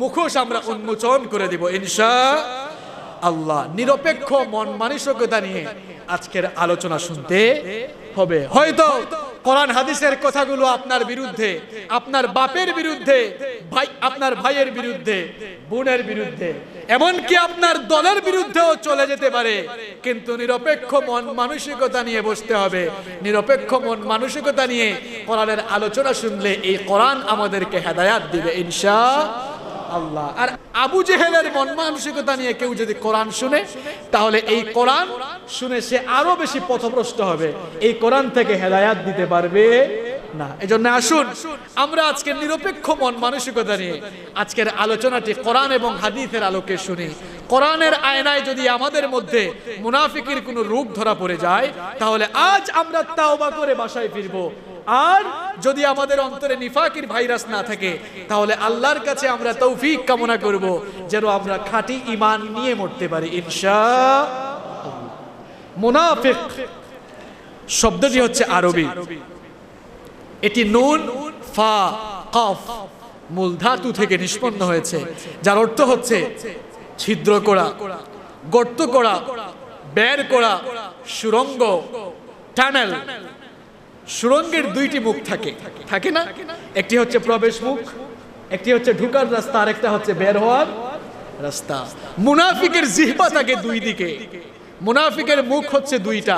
মুখোশ আমরা উন্মোচন করে দিব ইনশা আল্লাহ নিরপেক্ষ মন মানসিকতা নিয়ে আজকের আলোচনা শুনতে হবে হয়তো কোরআন হাদিসের কথাগুলো আপনার বিরুদ্ধে আপনার বাপের বিরুদ্ধে ভাই আপনার ভাইয়ের বিরুদ্ধে বোনের বিরুদ্ধে এমনকি আপনার দলের বিরুদ্ধেও চলে যেতে পারে কিন্তু নিরপেক্ষ মন মানসিকতা নিয়ে বসতে হবে নিরপেক্ষ মন মানসিকতা নিয়ে কোরআনের আলোচনা শুনলে এই কোরআন আমাদেরকে হেদায়াত দিবে ইনশা আল্লাহ আর আবু জেহেলের মন মানসিকতা নিয়ে কেউ যদি কোরআন শুনে তাহলে এই কোরআন শুনে সে আরো বেশি পথভ্রষ্ট হবে এই কোরআন থেকে হেদায়াত দিতে পারবে না এজন্য আসুন আমরা আজকে নিরপেক্ষ মন মানসিকতা নিয়ে আজকের আলোচনাটি কোরআন এবং হাদিসের আলোকে শুনি কোরআনের আয়নায় যদি আমাদের মধ্যে মুনাফিকের কোনো রূপ ধরা পড়ে যায় তাহলে আজ আমরা তাওবা করে বাসায় ফিরবো আর যদি আমাদের অন্তরে নিফাকির ভাইরাস না থাকে তাহলে আল্লাহর কাছে আমরা তৌফিক কামনা করব যেন আমরা খাঁটি ইমান নিয়ে মরতে পারি ইনশা মুনাফিক শব্দটি হচ্ছে আরবি এটি নুন ফা কফ মূল ধাতু থেকে নিষ্পন্ন হয়েছে যার অর্থ হচ্ছে ছিদ্র করা গর্ত করা বের করা সুরঙ্গ টানেল সুরঙ্গের দুইটি মুখ থাকে থাকে না একটি হচ্ছে প্রবেশ মুখ একটি হচ্ছে ঢুকার রাস্তা আর একটা হচ্ছে বের হওয়ার রাস্তা মুনাফিকের জিহবা থাকে দুই দিকে মুনাফিকের মুখ হচ্ছে দুইটা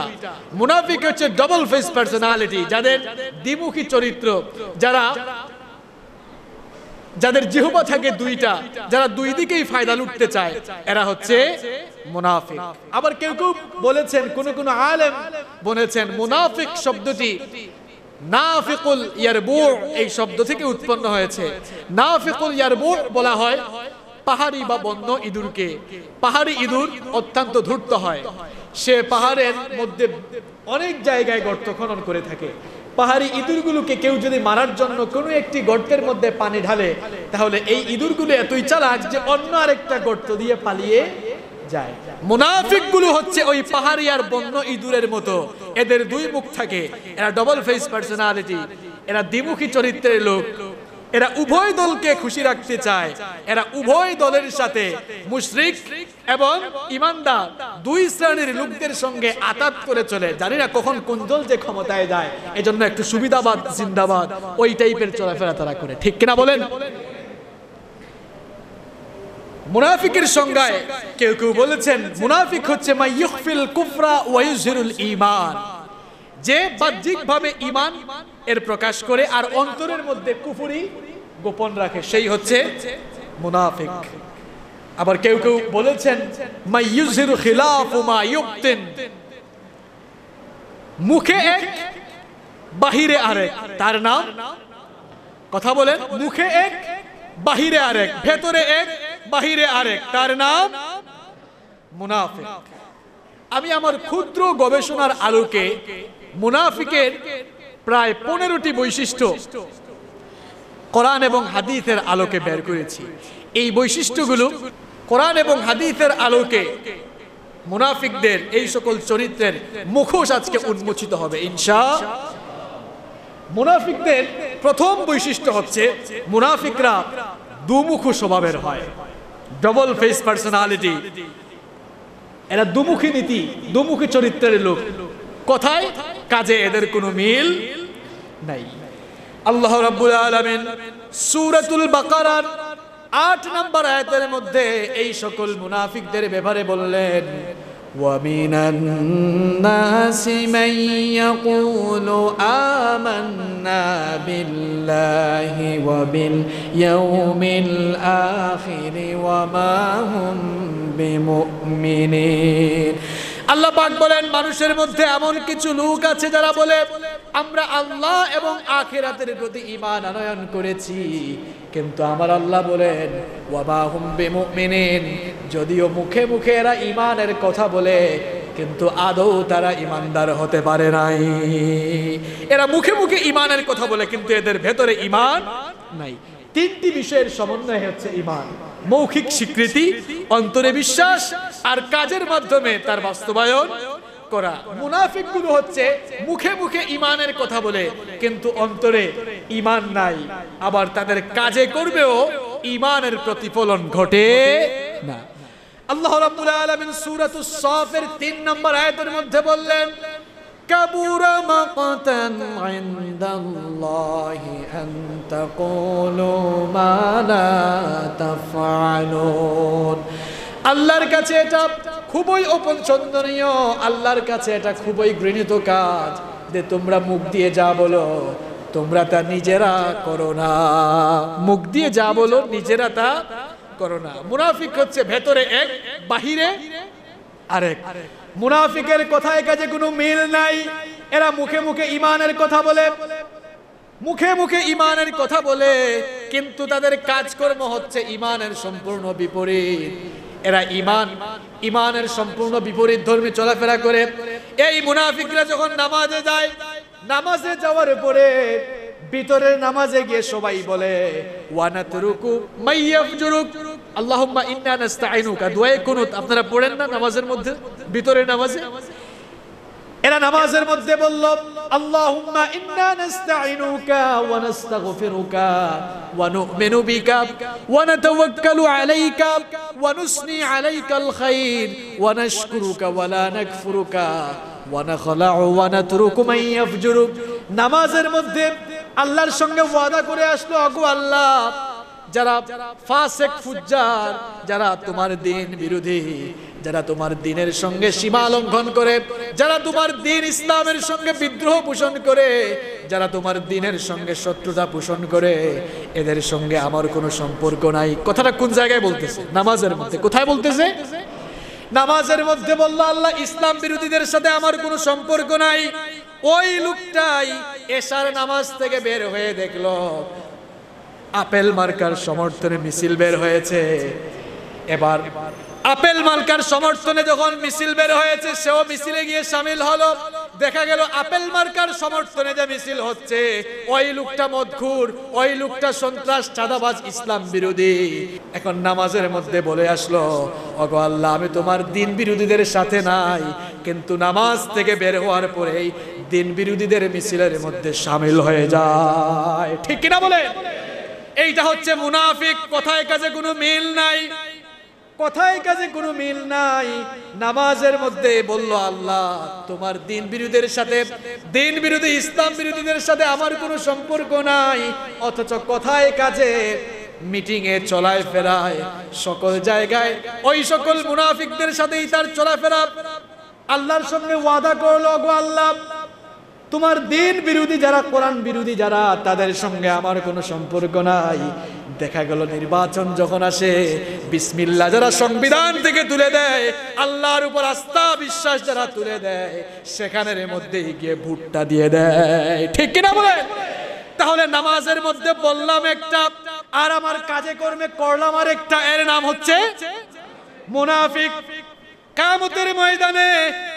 মুনাফিক হচ্ছে ডবল ফেস পার্সোনালিটি যাদের দ্বিমুখী চরিত্র যারা যাদের জিহবা থাকে দুইটা যারা দুই দিকেই ফায়দা লুটতে চায় এরা হচ্ছে মুনাফিক আবার কেউ কেউ বলেছেন কোন কোন আলেম বলেছেন মুনাফিক শব্দটি নাফিকুল ইয়ারবু এই শব্দ থেকে উৎপন্ন হয়েছে নাফিকুল ইয়ারবু বলা হয় পাহাড়ি বা বন্য ইঁদুরকে পাহাড়ি ইঁদুর অত্যন্ত ধূর্ত হয় সে পাহাড়ের মধ্যে অনেক জায়গায় গর্ত খনন করে থাকে পাহাড়ি ইঁদুরগুলোকে কেউ যদি মারার জন্য কোনো একটি গর্তের মধ্যে পানি ঢালে তাহলে এই ইঁদুরগুলো এতই চালাক যে অন্য আরেকটা গর্ত দিয়ে পালিয়ে যায় গুলো হচ্ছে ওই পাহাড়ি আর বন্য ইঁদুরের মতো এদের দুই মুখ থাকে এরা ডবল ফেস পার্সোনালিটি এরা দ্বিমুখী চরিত্রের লোক এরা উভয় দলকে খুশি রাখতে চায় এরা উভয় দলের সাথে মুশরিক এবং ইমানদার দুই শ্রেণীর লোকদের সঙ্গে আতাত করে চলে জানি না কখন কোন দল যে ক্ষমতায় যায় এজন্য একটু সুবিধাবাদ জিন্দাবাদ ওই টাইপের চলাফেরা তারা করে ঠিক কিনা বলেন মুনাফিকের সংজ্ঞায় কেউ কেউ বলেছেন মুনাফিক হচ্ছে মাইয়ুকফিল কুফরা ওয়াইজহিরুল ঈমান যে বাহ্যিকভাবে ইমান এর প্রকাশ করে আর অন্তরের মধ্যে কুফুরি গোপন রাখে সেই হচ্ছে মুনাফিক আবার কেউ কেউ বলেছেন মুখে এক বাহিরে আরেক তার নাম কথা বলেন মুখে এক বাহিরে আরেক ভেতরে এক বাহিরে আরেক তার নাম মুনাফিক আমি আমার ক্ষুদ্র গবেষণার আলোকে মুনাফিকের প্রায় পনেরোটি বৈশিষ্ট্য কোরআন এবং হাদিসের আলোকে বের করেছি এই বৈশিষ্ট্যগুলো কোরআন এবং হাদিসের আলোকে মুনাফিকদের এই সকল চরিত্রের মুখোশ আজকে উন্মোচিত হবে ইনশা মুনাফিকদের প্রথম বৈশিষ্ট্য হচ্ছে মুনাফিকরা দুমুখু স্বভাবের হয় ডবল ফেস পার্সোনালিটি এরা দুমুখী নীতি দুমুখী চরিত্রের লোক কথায় কাজে এদের কোনো মিল নাই আল্লাহ রাব্বুল আলামিন সূরাতুল বাকারার আট নম্বর আয়াতের মধ্যে এই সকল মুনাফিকদের ব্যাপারে বললেন ومن الناس من يقول آمنا بالله وباليوم الآخر وما هم আল্লাহ পাক বলেন মানুষের মধ্যে এমন কিছু লোক আছে যারা বলে আমরা আল্লাহ এবং আখেরাতের প্রতি ইমান আনয়ন করেছি কিন্তু আমার আল্লাহ বলেন ওয়াবাহুম বেমুমিনিন যদিও মুখে মুখে এরা ইমানের কথা বলে কিন্তু আদৌ তারা ইমানদার হতে পারে নাই এরা মুখে মুখে ইমানের কথা বলে কিন্তু এদের ভেতরে ইমান নাই তিনটি বিষয়ের সমন্বয় হচ্ছে ইমান মৌখিক স্বীকৃতি অন্তরে বিশ্বাস আর কাজের মাধ্যমে তার বাস্তবায়ন করা মুনাফিকগুলো হচ্ছে মুখে মুখে ইমানের কথা বলে কিন্তু অন্তরে ইমান নাই আবার তাদের কাজে করবেও ইমানের প্রতিফলন ঘটে না আল্লাহ রাব্বুল আলামিন সূরাতুস সফের তিন নম্বর আয়াতের মধ্যে বললেন كبر مقتا عند الله أن تقولوا ما لا تفعلون আল্লাহর কাছে এটা খুবই অপছন্দনীয় আল্লাহর কাছে এটা খুবই ঘৃণিত কাজ যে তোমরা মুখ দিয়ে যা বলো তোমরা তা নিজেরা করো না মুখ দিয়ে যা বলো নিজেরা তা করো না মুনাফিক হচ্ছে ভেতরে এক বাহিরে আরেক আরেক মুনাফিকের কথায় কাজে কোনো মিল নাই এরা মুখে মুখে ইমানের কথা বলে মুখে মুখে ইমানের কথা বলে কিন্তু তাদের কাজকর্ম হচ্ছে ইমানের সম্পূর্ণ বিপরীত এরা ইমান ইমানের সম্পূর্ণ বিপরীত ধর্মী চলাফেরা করে এই মুনাফিকরা যখন নামাজে যায় নামাজে যাওয়ার পরে ভিতরের নামাজে গিয়ে সবাই বলে ওয়ানাত রুকু মাইয়াফ জুরুক আল্লাহম্মা ইন্না নাস্তাইনুকা দোয়ে কুনুত আপনারা পড়েন না নামাজের মধ্যে ভিতরে নামাজে এরা নামাজের মধ্যে বলল আল্লাহুম্মা ইন্না নাস্তাইনুকা ওয়া নাস্তাগফিরুকা ওয়া নুমিনু বিকা ওয়া নাতাওয়াক্কালু আলাইকা ওয়া নুসনি আলাইকাল খাইর ওয়া নাশকুরুকা ওয়া লা নাকফুরুকা ওয়া নাখলাউ ওয়া নাতরুকু মান ইয়াফজুরুক নামাজের মধ্যে আল্লাহর সঙ্গে ওয়াদা করে আসলো আগো আল্লাহ যারা ফাসেক ফুজ্জার যারা তোমার দিন বিরোধী যারা তোমার দিনের সঙ্গে সীমা লঙ্ঘন করে যারা তোমার দিন ইসলামের সঙ্গে বিদ্রোহ পোষণ করে যারা তোমার দিনের সঙ্গে শত্রুতা পোষণ করে এদের সঙ্গে আমার কোনো সম্পর্ক নাই কথাটা কোন জায়গায় বলতেছে নামাজের মধ্যে কোথায় বলতেছে নামাজের মধ্যে বললো আল্লাহ ইসলাম বিরোধীদের সাথে আমার কোনো সম্পর্ক নাই ওই লোকটাই এশার নামাজ থেকে বের হয়ে দেখলো আপেল মার্কার সমর্থনে মিছিল বের হয়েছে এবার আপেল মার্কার সমর্থনে যখন মিছিল বের হয়েছে সেও মিছিলে গিয়ে সামিল হলো দেখা গেল আপেল মার্কার সমর্থনে যে মিছিল হচ্ছে ওই লোকটা মধুর ওই লোকটা সন্ত্রাস চাঁদাবাজ ইসলাম বিরোধী এখন নামাজের মধ্যে বলে আসলো অগো আল্লাহ আমি তোমার দিন বিরোধীদের সাথে নাই কিন্তু নামাজ থেকে বের হওয়ার পরেই দিন বিরোধীদের মিছিলের মধ্যে সামিল হয়ে যায় ঠিক কিনা বলে এইটা হচ্ছে মুনাফিক কথায় কাজে কোনো মিল নাই কথায় কাজে কোনো মিল নাই নামাজের মধ্যে বলল আল্লাহ তোমার দিন বিরোধীর সাথে দিন বিরোধী ইসলাম বিরোধীদের সাথে আমার কোনো সম্পর্ক নাই অথচ কথায় কাজে মিটিং এ চলায় ফেরায় সকল জায়গায় ওই সকল মুনাফিকদের সাথেই তার চলাফেরা আল্লাহর সঙ্গে ওয়াদা করলো গো আল্লাহ তোমার দিন বিরোধী যারা কোরআন বিরোধী যারা তাদের সঙ্গে আমার কোনো সম্পর্ক নাই দেখা গেল নির্বাচন যখন আসে বিসমিল্লা যারা সংবিধান থেকে তুলে দেয় আল্লাহর উপর আস্থা বিশ্বাস যারা তুলে দেয় সেখানের মধ্যে গিয়ে ভুট্টা দিয়ে দেয় ঠিক কিনা বলে তাহলে নামাজের মধ্যে বললাম একটা আর আমার কাজে কর্মে করলাম আর একটা এর নাম হচ্ছে মুনাফিক কামতের ময়দানে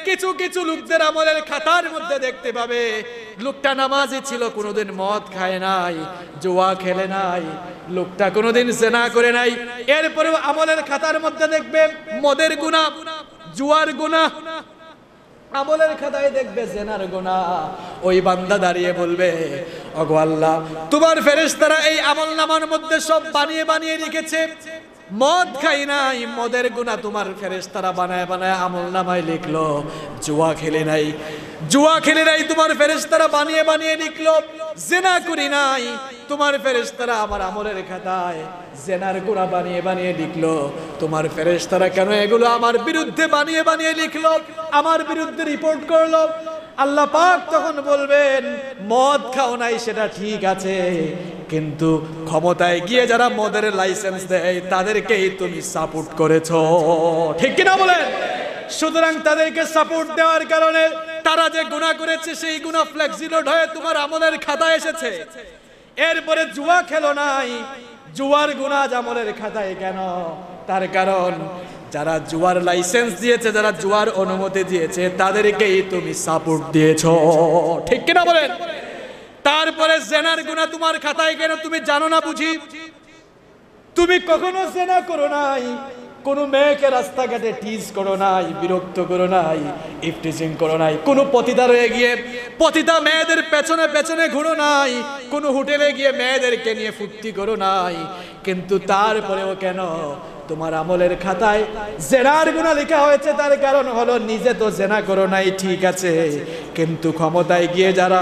কিছু কিছু লোকদের আমলের খাতার মধ্যে দেখতে পাবে লোকটা নামাজে ছিল কোনোদিন মদ খায় নাই জোয়া খেলে নাই লোকটা কোনোদিন সেনা করে নাই এরপরেও আমলের খাতার মধ্যে দেখবে মদের গুণা জুয়ার গুণা আমলের খাতায় দেখবে জেনার ওই বান্দা দাঁড়িয়ে বলবে তোমার এই মধ্যে সব বানিয়ে বানিয়ে মদ খাই নাই মদের গুণা তোমার ফেরেস্তারা বানায় বানায় আমল নামায় লিখলো জুয়া খেলে নাই জুয়া খেলে নাই তোমার ফেরেস্তারা বানিয়ে বানিয়ে লিখলো জেনা করি নাই তোমার ফেরেস্তারা আমার আমলের খাতায় জেনার গুণা বানিয়ে বানিয়ে লিখলো তোমার ফেরেস্তারা কেন এগুলো আমার বিরুদ্ধে বানিয়ে বানিয়ে লিখলো আমার বিরুদ্ধে রিপোর্ট করলো আল্লাহ পাক তখন বলবেন মদ খাও নাই সেটা ঠিক আছে কিন্তু ক্ষমতায় গিয়ে যারা মদের লাইসেন্স দেয় তাদেরকেই তুমি সাপোর্ট করেছ ঠিক কিনা বলেন সুতরাং তাদেরকে সাপোর্ট দেওয়ার কারণে তারা যে গুণা করেছে সেই গুণা ফ্লেক্সিলোড হয়ে তোমার আমলের খাতা এসেছে এরপরে জুয়া খেলো নাই জুয়ার গুণা আমলের খাতায় কেন তার কারণ যারা জুয়ার লাইসেন্স দিয়েছে যারা জুয়ার অনুমতি দিয়েছে তাদেরকেই তুমি সাপোর্ট দিয়েছ ঠিক কিনা বলেন তারপরে জেনার গুণা তোমার খাতায় কেন তুমি জানো না বুঝি তুমি কখনো জেনা করো নাই কোনো মেয়েকে রাস্তাঘাটে টিজ করো নাই বিরক্ত করো নাই ইফটিজিং করো নাই কোনো পতিতা রয়ে গিয়ে পতিতা মেয়েদের পেছনে পেছনে ঘুরো নাই কোনো হোটেলে গিয়ে মেয়েদেরকে নিয়ে ফুর্তি করো নাই কিন্তু তারপরেও কেন তোমার আমলের খাতায় জেনার গুণা লেখা হয়েছে তার কারণ হলো নিজে তো জেনা করো নাই ঠিক আছে কিন্তু ক্ষমতায় গিয়ে যারা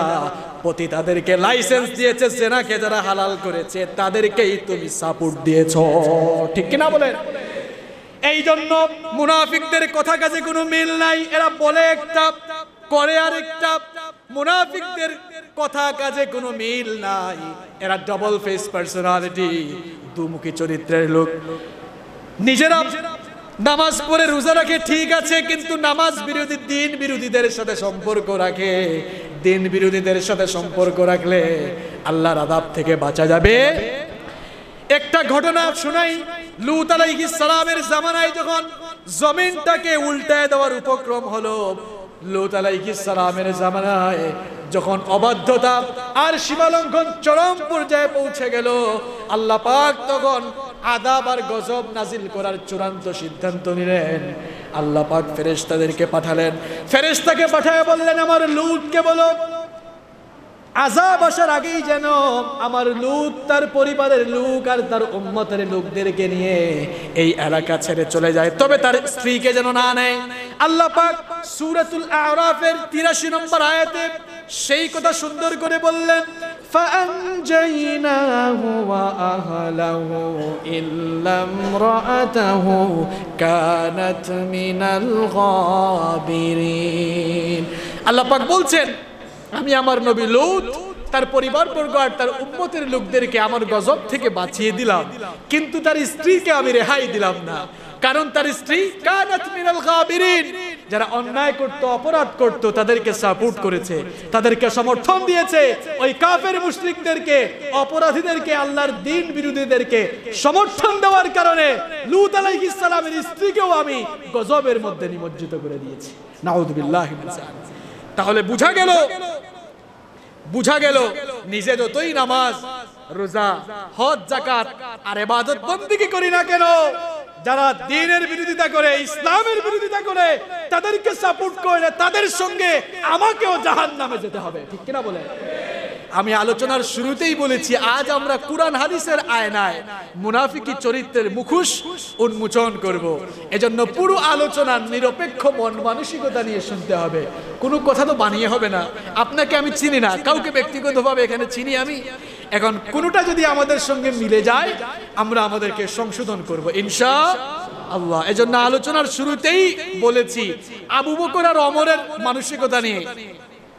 পতি তাদেরকে লাইসেন্স দিয়েছে জেনাকে যারা হালাল করেছে তাদেরকেই তুমি সাপোর্ট দিয়েছ ঠিক কিনা বলেন এই জন্য মুনাফিকদের কথা কাছে কোনো মিল নাই এরা বলে একটা করে আর একটা মুনাফিকদের কথা কাজে কোনো মিল নাই এরা ডবল ফেস পার্সোনালিটি দুমুখী চরিত্রের লোক নিজেরা নামাজ পড়ে রোজা রাখে ঠিক আছে কিন্তু নামাজ বিরোধী দিন বিরোধীদের সাথে সম্পর্ক রাখে দিন বিরোধীদের সাথে সম্পর্ক রাখলে আল্লাহর আদাব থেকে বাঁচা যাবে একটা ঘটনা শোনাই লুত আলাইহিস সালামের জামানায় যখন জমিনটাকে উল্টায় দেওয়ার উপক্রম হলো লুত আলাইহিস সালামের জামানায় যখন অবাধ্যতা আর সীমালঙ্ঘন চরম পর্যায়ে পৌঁছে গেল আল্লাহ পাক তখন আদাব আর গজব নাজিল করার চূড়ান্ত সিদ্ধান্ত নিলেন আল্লাহ পাক ফেরেশতাদেরকে পাঠালেন ফেরেস্তাকে পাঠায় বললেন আমার লুটকে বলো আজাব আসার আগেই যেন আমার লুক তার পরিবারের লুক আর তার উম্মতের লোকদেরকে নিয়ে এই এলাকা ছেড়ে চলে যায় তবে তার স্ত্রীকে যেন না নেয় আল্লাহ পাক সুরাতুল আরাফের তিরাশি নম্বর আয়াতে সেই কথা সুন্দর করে বললেন আল্লাপাক আল্লাহ বলছেন আমি আমার নবী লৌত তার পরিবারবর্গ আর তার উম্মতের লোকদেরকে আমার গজব থেকে বাঁচিয়ে দিলাম কিন্তু তার স্ত্রীকে আমি রেহাই দিলাম না কারণ তার স্ত্রী কানাত মিনাল গাবিরিন যারা অন্যায় করত অপরাধ করত তাদেরকে সাপোর্ট করেছে তাদেরকে সমর্থন দিয়েছে ওই কাফের মুশরিকদেরকে অপরাধীদেরকে আল্লাহর দিন বিরোধীদেরকে সমর্থন দেওয়ার কারণে লুত আলাইহিস সালামের স্ত্রীকেও আমি গজবের মধ্যে নিমজ্জিত করে দিয়েছি নাউযুবিল্লাহি মিন তাহলে বোঝা গেল বুঝা গেল নিজে যতই নামাজ রোজা হজ জাকাত আর এবাদত বন্দিকে করি না কেন যারা দিনের বিরোধিতা করে ইসলামের বিরোধিতা করে তাদেরকে সাপোর্ট করে তাদের সঙ্গে আমাকেও জাহান নামে যেতে হবে ঠিক কিনা বলে আমি আলোচনার শুরুতেই বলেছি আজ আমরা কুরআন হাদিসের আয়নায় মুনাফিকি চরিত্রের মুখোশ উন্মোচন করব। এজন্য পুরো আলোচনার নিরপেক্ষ মন মানসিকতা নিয়ে শুনতে হবে কোনো কথা তো বানিয়ে হবে না আপনাকে আমি চিনি না কাউকে ব্যক্তিগতভাবে এখানে চিনি আমি এখন কোনোটা যদি আমাদের সঙ্গে মিলে যায় আমরা আমাদেরকে সংশোধন করব ইনশা আল্লাহ এজন্য আলোচনার শুরুতেই বলেছি আবু বকর আর অমরের মানসিকতা নিয়ে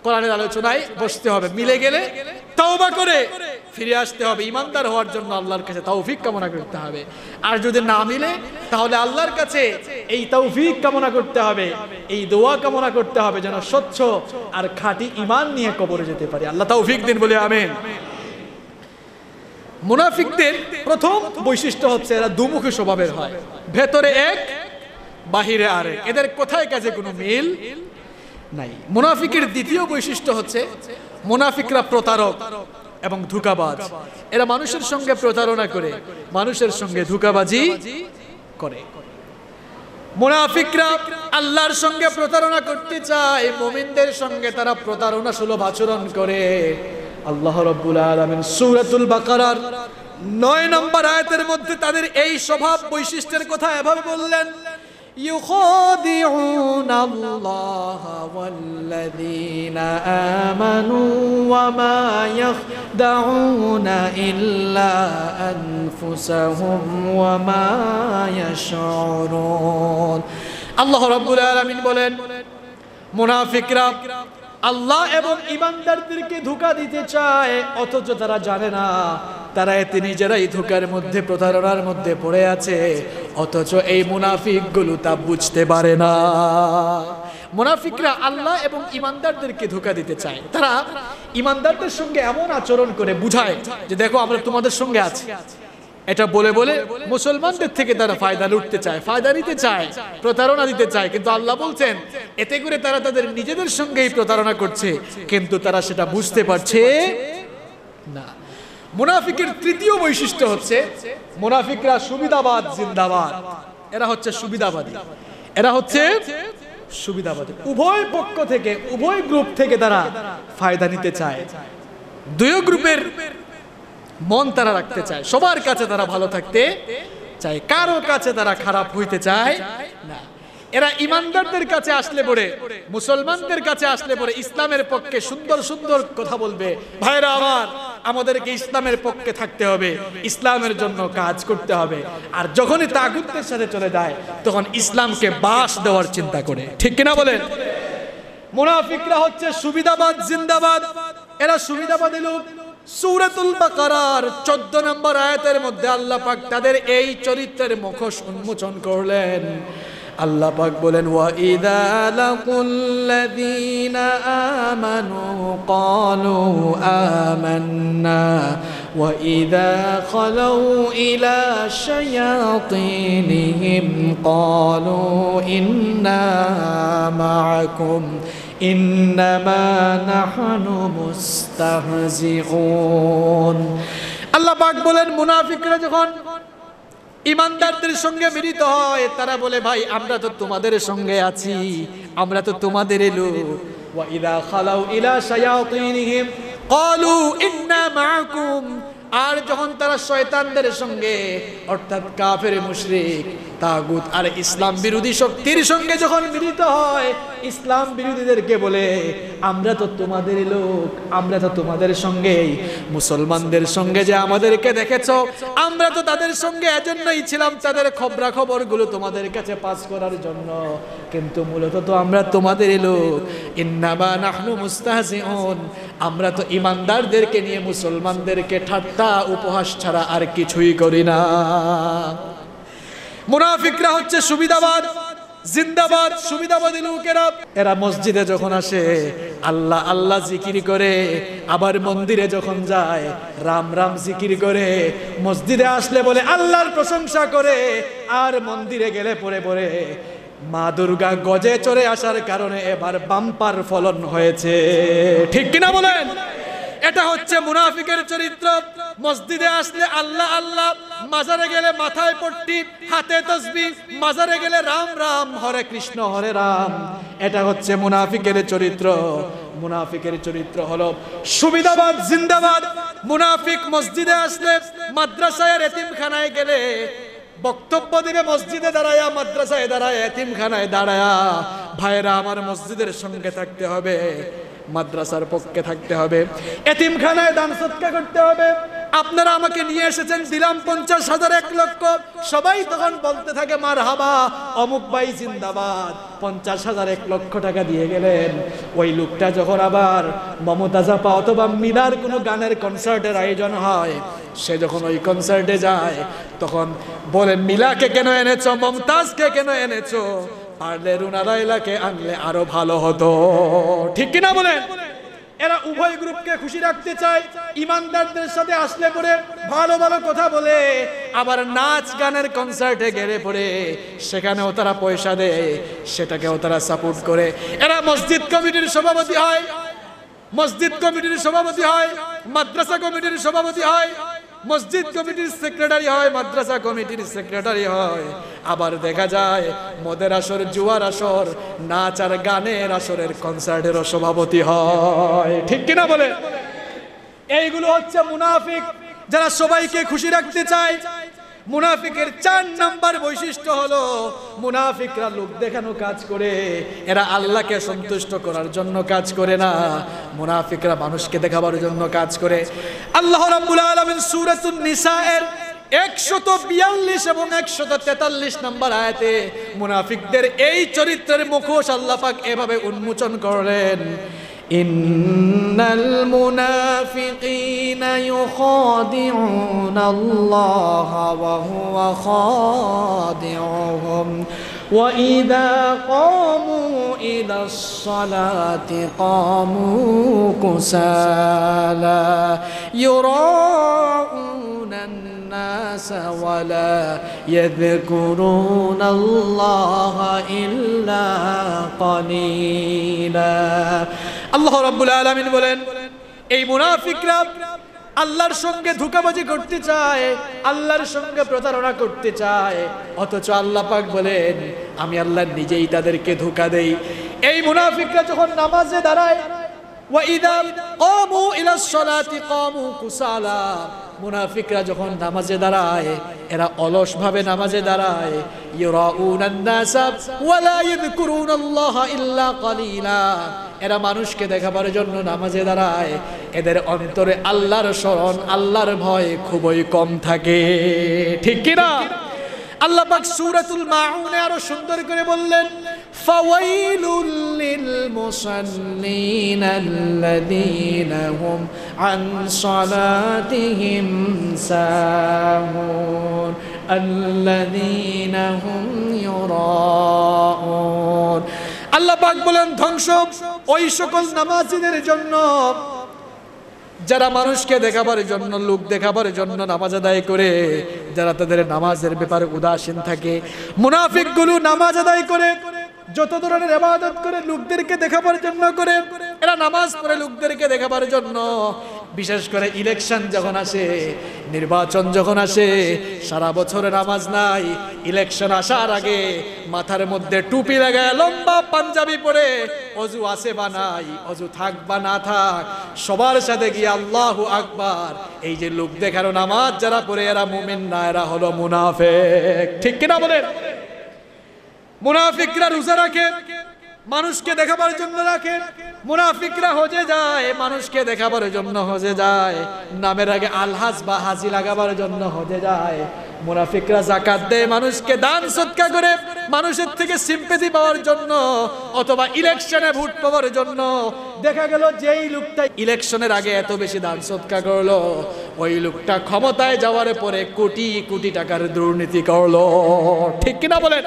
কোরআনের আলোচনায় বসতে হবে মিলে গেলে তাওবা করে ফিরে আসতে হবে ইমানদার হওয়ার জন্য আল্লাহর কাছে তৌফিক কামনা করতে হবে আর যদি না মিলে তাহলে আল্লাহর কাছে এই তৌফিক কামনা করতে হবে এই দোয়া কামনা করতে হবে যেন স্বচ্ছ আর খাঁটি ইমান নিয়ে কবরে যেতে পারে আল্লাহ তৌফিক দিন বলে আমেন মুনাফিকদের প্রথম বৈশিষ্ট্য হচ্ছে এরা দুমুখী স্বভাবের হয় ভেতরে এক বাহিরে আরেক এদের কোথায় কাজে কোনো মিল নাই মুনাফিকের দ্বিতীয় বৈশিষ্ট্য হচ্ছে মুনাফিকরা প্রতারক এবং ধোকাবাজ এরা মানুষের সঙ্গে প্রতারণা করে মানুষের সঙ্গে ধুকাবাজি করে মুনাফিকরা আল্লাহর সঙ্গে প্রতারণা করতে চায় মোমিনদের সঙ্গে তারা প্রতারণা সুলভ আচরণ করে আল্লাহ রব্বুল আলমিন সুরাতুল বাকারার নয় নম্বর আয়াতের মধ্যে তাদের এই স্বভাব বৈশিষ্ট্যের কথা এভাবে বললেন يخادعون الله والذين آمنوا وما يخدعون إلا أنفسهم وما يشعرون الله رب العالمين بولين منافق رب আল্লাহ এবং ইমানদারদেরকে ধোকা দিতে চায় অথচ তারা জানে না তারা এতে নিজেরাই ধোকার মধ্যে প্রতারণার মধ্যে পড়ে আছে অথচ এই মুনাফিকগুলো তা বুঝতে পারে না মুনাফিকরা আল্লাহ এবং ইমানদারদেরকে ধোকা দিতে চায় তারা ইমানদারদের সঙ্গে এমন আচরণ করে বুঝায় যে দেখো আমরা তোমাদের সঙ্গে আছি এটা বলে বলে মুসলমানদের থেকে তারা ফায়দা লুটতে চায় ফায়দা নিতে চায় প্রতারণা দিতে চায় কিন্তু আল্লাহ বলছেন এতে করে তারা তাদের নিজেদের সঙ্গেই প্রতারণা করছে কিন্তু তারা সেটা বুঝতে পারছে না মুনাফিকের তৃতীয় বৈশিষ্ট্য হচ্ছে মুনাফিকরা সুবিধাবাদ জিন্দাবাদ এরা হচ্ছে সুবিধাবাদী এরা হচ্ছে সুবিধাবাদী উভয় পক্ষ থেকে উভয় গ্রুপ থেকে তারা ফায়দা নিতে চায় দুই গ্রুপের মন তারা রাখতে চায় সবার কাছে তারা ভালো থাকতে চায় কারো কাছে তারা খারাপ হইতে চায় না এরা ইমানদারদের কাছে আসলে পরে মুসলমানদের কাছে আসলে পরে ইসলামের পক্ষে সুন্দর সুন্দর কথা বলবে ভাইরা আমার আমাদেরকে ইসলামের পক্ষে থাকতে হবে ইসলামের জন্য কাজ করতে হবে আর যখনই তাগুতের সাথে চলে যায় তখন ইসলামকে বাস দেওয়ার চিন্তা করে ঠিক কিনা বলেন মুনাফিকরা হচ্ছে সুবিধাবাদ জিন্দাবাদ এরা সুবিধাবাদী লোক সুরাতুল বাকারার চোদ্দ নম্বর আয়াতের মধ্যে আল্লাহ পাক তাদের এই চরিত্রের মুখোশ উন্মোচন করলেন আল্লাহ পাক বলেন ওয়া ইদা লাকুল্লাযীনা আমানু আমান্না ওয়া ইন্না ইন্নামা নাহানু মুস্তাহজিউন আল্লাহ পাক বলেন মুনাফিকরা যখন ইমানদারদের সঙ্গে মিলিত হয় তারা বলে ভাই আমরা তো তোমাদের সঙ্গে আছি আমরা তো তোমাদের এলো ওয়াইদা খালাউ ইলা শায়াতিনহিম ক্বালু ইন্না মাআকুম আর যখন তারা শয়তানদের সঙ্গে অর্থাৎ কাফের মুশরিক তাগুত আর ইসলাম বিরোধী শক্তির সঙ্গে যখন মিলিত হয় ইসলাম বিরোধীদেরকে বলে আমরা তো তোমাদের লোক আমরা তো তোমাদের সঙ্গেই মুসলমানদের সঙ্গে যে আমাদেরকে দেখেছ আমরা তো তাদের সঙ্গে এজন্যই ছিলাম তাদের খবরা খবরগুলো তোমাদের কাছে পাস করার জন্য কিন্তু মূলত তো আমরা তোমাদেরই লোক ইন্নাবা নাহনু মুস্তাহসিউন আমরা তো ইমানদারদেরকে নিয়ে মুসলমানদেরকে ঠাট্টা উপহাস ছাড়া আর কিছুই করি না মুনাফিকরা হচ্ছে সুবিধাবাদ জিন্দাবাদ সুবিধাবাদী লোকেরা এরা মসজিদে যখন আসে আল্লাহ আল্লাহ জিকির করে আবার মন্দিরে যখন যায় রাম রাম জিকির করে মসজিদে আসলে বলে আল্লাহর প্রশংসা করে আর মন্দিরে গেলে পরে পরে মা দুর্গা গজে চড়ে আসার কারণে এবার বাম্পার ফলন হয়েছে ঠিক কিনা বলেন এটা হচ্ছে মুনাফিকের চরিত্র মসজিদে আসলে আল্লাহ আল্লাহ মাজারে গেলে মাথায় পট্টি হাতে তসবি মাজারে গেলে রাম রাম হরে কৃষ্ণ হরে রাম এটা হচ্ছে মুনাফিকের চরিত্র মুনাফিকের চরিত্র হলো সুবিধাবাদ জিন্দাবাদ মুনাফিক মসজিদে আসলে মাদ্রাসায় এতিমখানায় গেলে বক্তব্য দিবে মসজিদে দাঁড়ায় মাদ্রাসায় দাঁড়ায় এতিমখানায় দাঁড়ায়া ভাইরা আমার মসজিদের সঙ্গে থাকতে হবে মাদ্রাসার পক্ষে থাকতে হবে এতিমখানায় দান সৎকা করতে হবে আপনারা আমাকে নিয়ে এসেছেন দিলাম পঞ্চাশ হাজার এক লক্ষ সবাই তখন বলতে থাকে মার হাবা অমুক ভাই জিন্দাবাদ পঞ্চাশ হাজার এক লক্ষ টাকা দিয়ে গেলেন ওই লোকটা যখন আবার মমতা জাপা অথবা মিনার কোনো গানের কনসার্টের আয়োজন হয় সে যখন ওই কনসার্টে যায় তখন বলে মিলাকে কেন এনেছ মমতাজকে কেন এনেছো পারলে রুনা এলাকে আনলে আরো ভালো হতো ঠিক কিনা বলেন এরা উভয় গ্রুপকে খুশি রাখতে চায় ইমানদারদের সাথে আসলে পরে ভালো ভালো কথা বলে আবার নাচ গানের কনসার্টে গেড়ে পড়ে সেখানেও তারা পয়সা দেয় সেটাকেও তারা সাপোর্ট করে এরা মসজিদ কমিটির সভাপতি হয় মসজিদ কমিটির সভাপতি হয় মাদ্রাসা কমিটির সভাপতি হয় মসজিদ কমিটির সেক্রেটারি হয় মাদ্রাসা কমিটির সেক্রেটারি হয় আবার দেখা যায় মদের আসর জুয়ার আসর নাচ আর গানের আসরের কনসার্টেরও সভাপতি হয় ঠিক কিনা বলে এইগুলো হচ্ছে মুনাফিক যারা সবাইকে খুশি রাখতে চায় মুনাফিকের চার নাম্বার বৈশিষ্ট্য হলো মুনাফিকরা লোক দেখানো কাজ করে এরা আল্লাহকে সন্তুষ্ট করার জন্য কাজ করে না মুনাফিকরা মানুষকে দেখাবার জন্য কাজ করে আল্লাহ রাব্বুল আলামিন সূরাতুন নিসা এর একশত বিয়াল্লিশ এবং একশত তেতাল্লিশ নম্বর আয়াতে মুনাফিকদের এই চরিত্রের মুখোশ পাক এভাবে উন্মোচন করলেন إن المنافقين يخادعون الله وهو خادعهم وإذا قاموا إلى الصلاة قاموا كسالى يراؤون الناس الناس ولا يذكرون الله إلا قليلا الله رب العالمين বলেন এই মুনাফিকরা আল্লাহর সঙ্গে ধোকাবাজি করতে চায় আল্লাহর সঙ্গে প্রতারণা করতে চায় অথচ আল্লাহ পাক বলেন আমি আল্লাহ নিজেই তাদেরকে ধোকা দেই এই মুনাফিকরা যখন নামাজে দাঁড়ায় ওয়া ইদা قاموا إلى الصلاة قاموا মুনাফিকরা যখন নামাজে দাঁড়ায় এরা অলসভাবে নামাজে দাঁড়ায় এরা মানুষকে দেখাবার জন্য নামাজে দাঁড়ায় এদের অন্তরে আল্লাহর স্মরণ আল্লাহর ভয় খুবই কম থাকে ঠিক কিনা আল্লাহ পাক সূরাতুল মাউনে আরো সুন্দর করে বললেন فويل للمصلين الذين هم عن صلاتهم ساهون الذين هم يراءون আল্লাহ পাক বলেন ধ্বংস ওই সকল নামাজিদের জন্য যারা মানুষকে দেখাবার জন্য লোক দেখাবার জন্য নামাজ আদায় করে যারা তাদের নামাজের ব্যাপারে উদাসীন থাকে মুনাফিকগুলো নামাজ আদায় করে যত ধরনের আবাদত করে লোকদেরকে দেখাবার জন্য করে এরা নামাজ পড়ে লোকদেরকে দেখাবার জন্য বিশেষ করে ইলেকশন যখন আসে নির্বাচন যখন আসে সারা বছরে নামাজ নাই ইলেকশন আসার আগে মাথার মধ্যে টুপি লাগায় লম্বা পাঞ্জাবি পরে অজু আসে বা নাই অজু থাক বা না থাক সবার সাথে গিয়ে আল্লাহ আকবার এই যে লোক দেখার নামাজ যারা পড়ে এরা মুমিন না এরা হলো মুনাফেক ঠিক কিনা বলেন মুনাফিকরা রোজা রাখে মানুষকে দেখাবার জন্য রাখে মুনাফিকরা হজে যায় মানুষকে দেখাবার জন্য হজে যায় নামের আগে আলহাজ বা হাজি লাগাবার জন্য হজে যায় মুনাফিকরা জাকাত দেয় মানুষকে দান সৎকা করে মানুষের থেকে সিম্পেথি পাওয়ার জন্য অথবা ইলেকশনে ভোট পাওয়ার জন্য দেখা গেল যেই লোকটা ইলেকশনের আগে এত বেশি দান সৎকা করলো ওই লোকটা ক্ষমতায় যাওয়ার পরে কোটি কোটি টাকার দুর্নীতি করলো ঠিক কিনা বলেন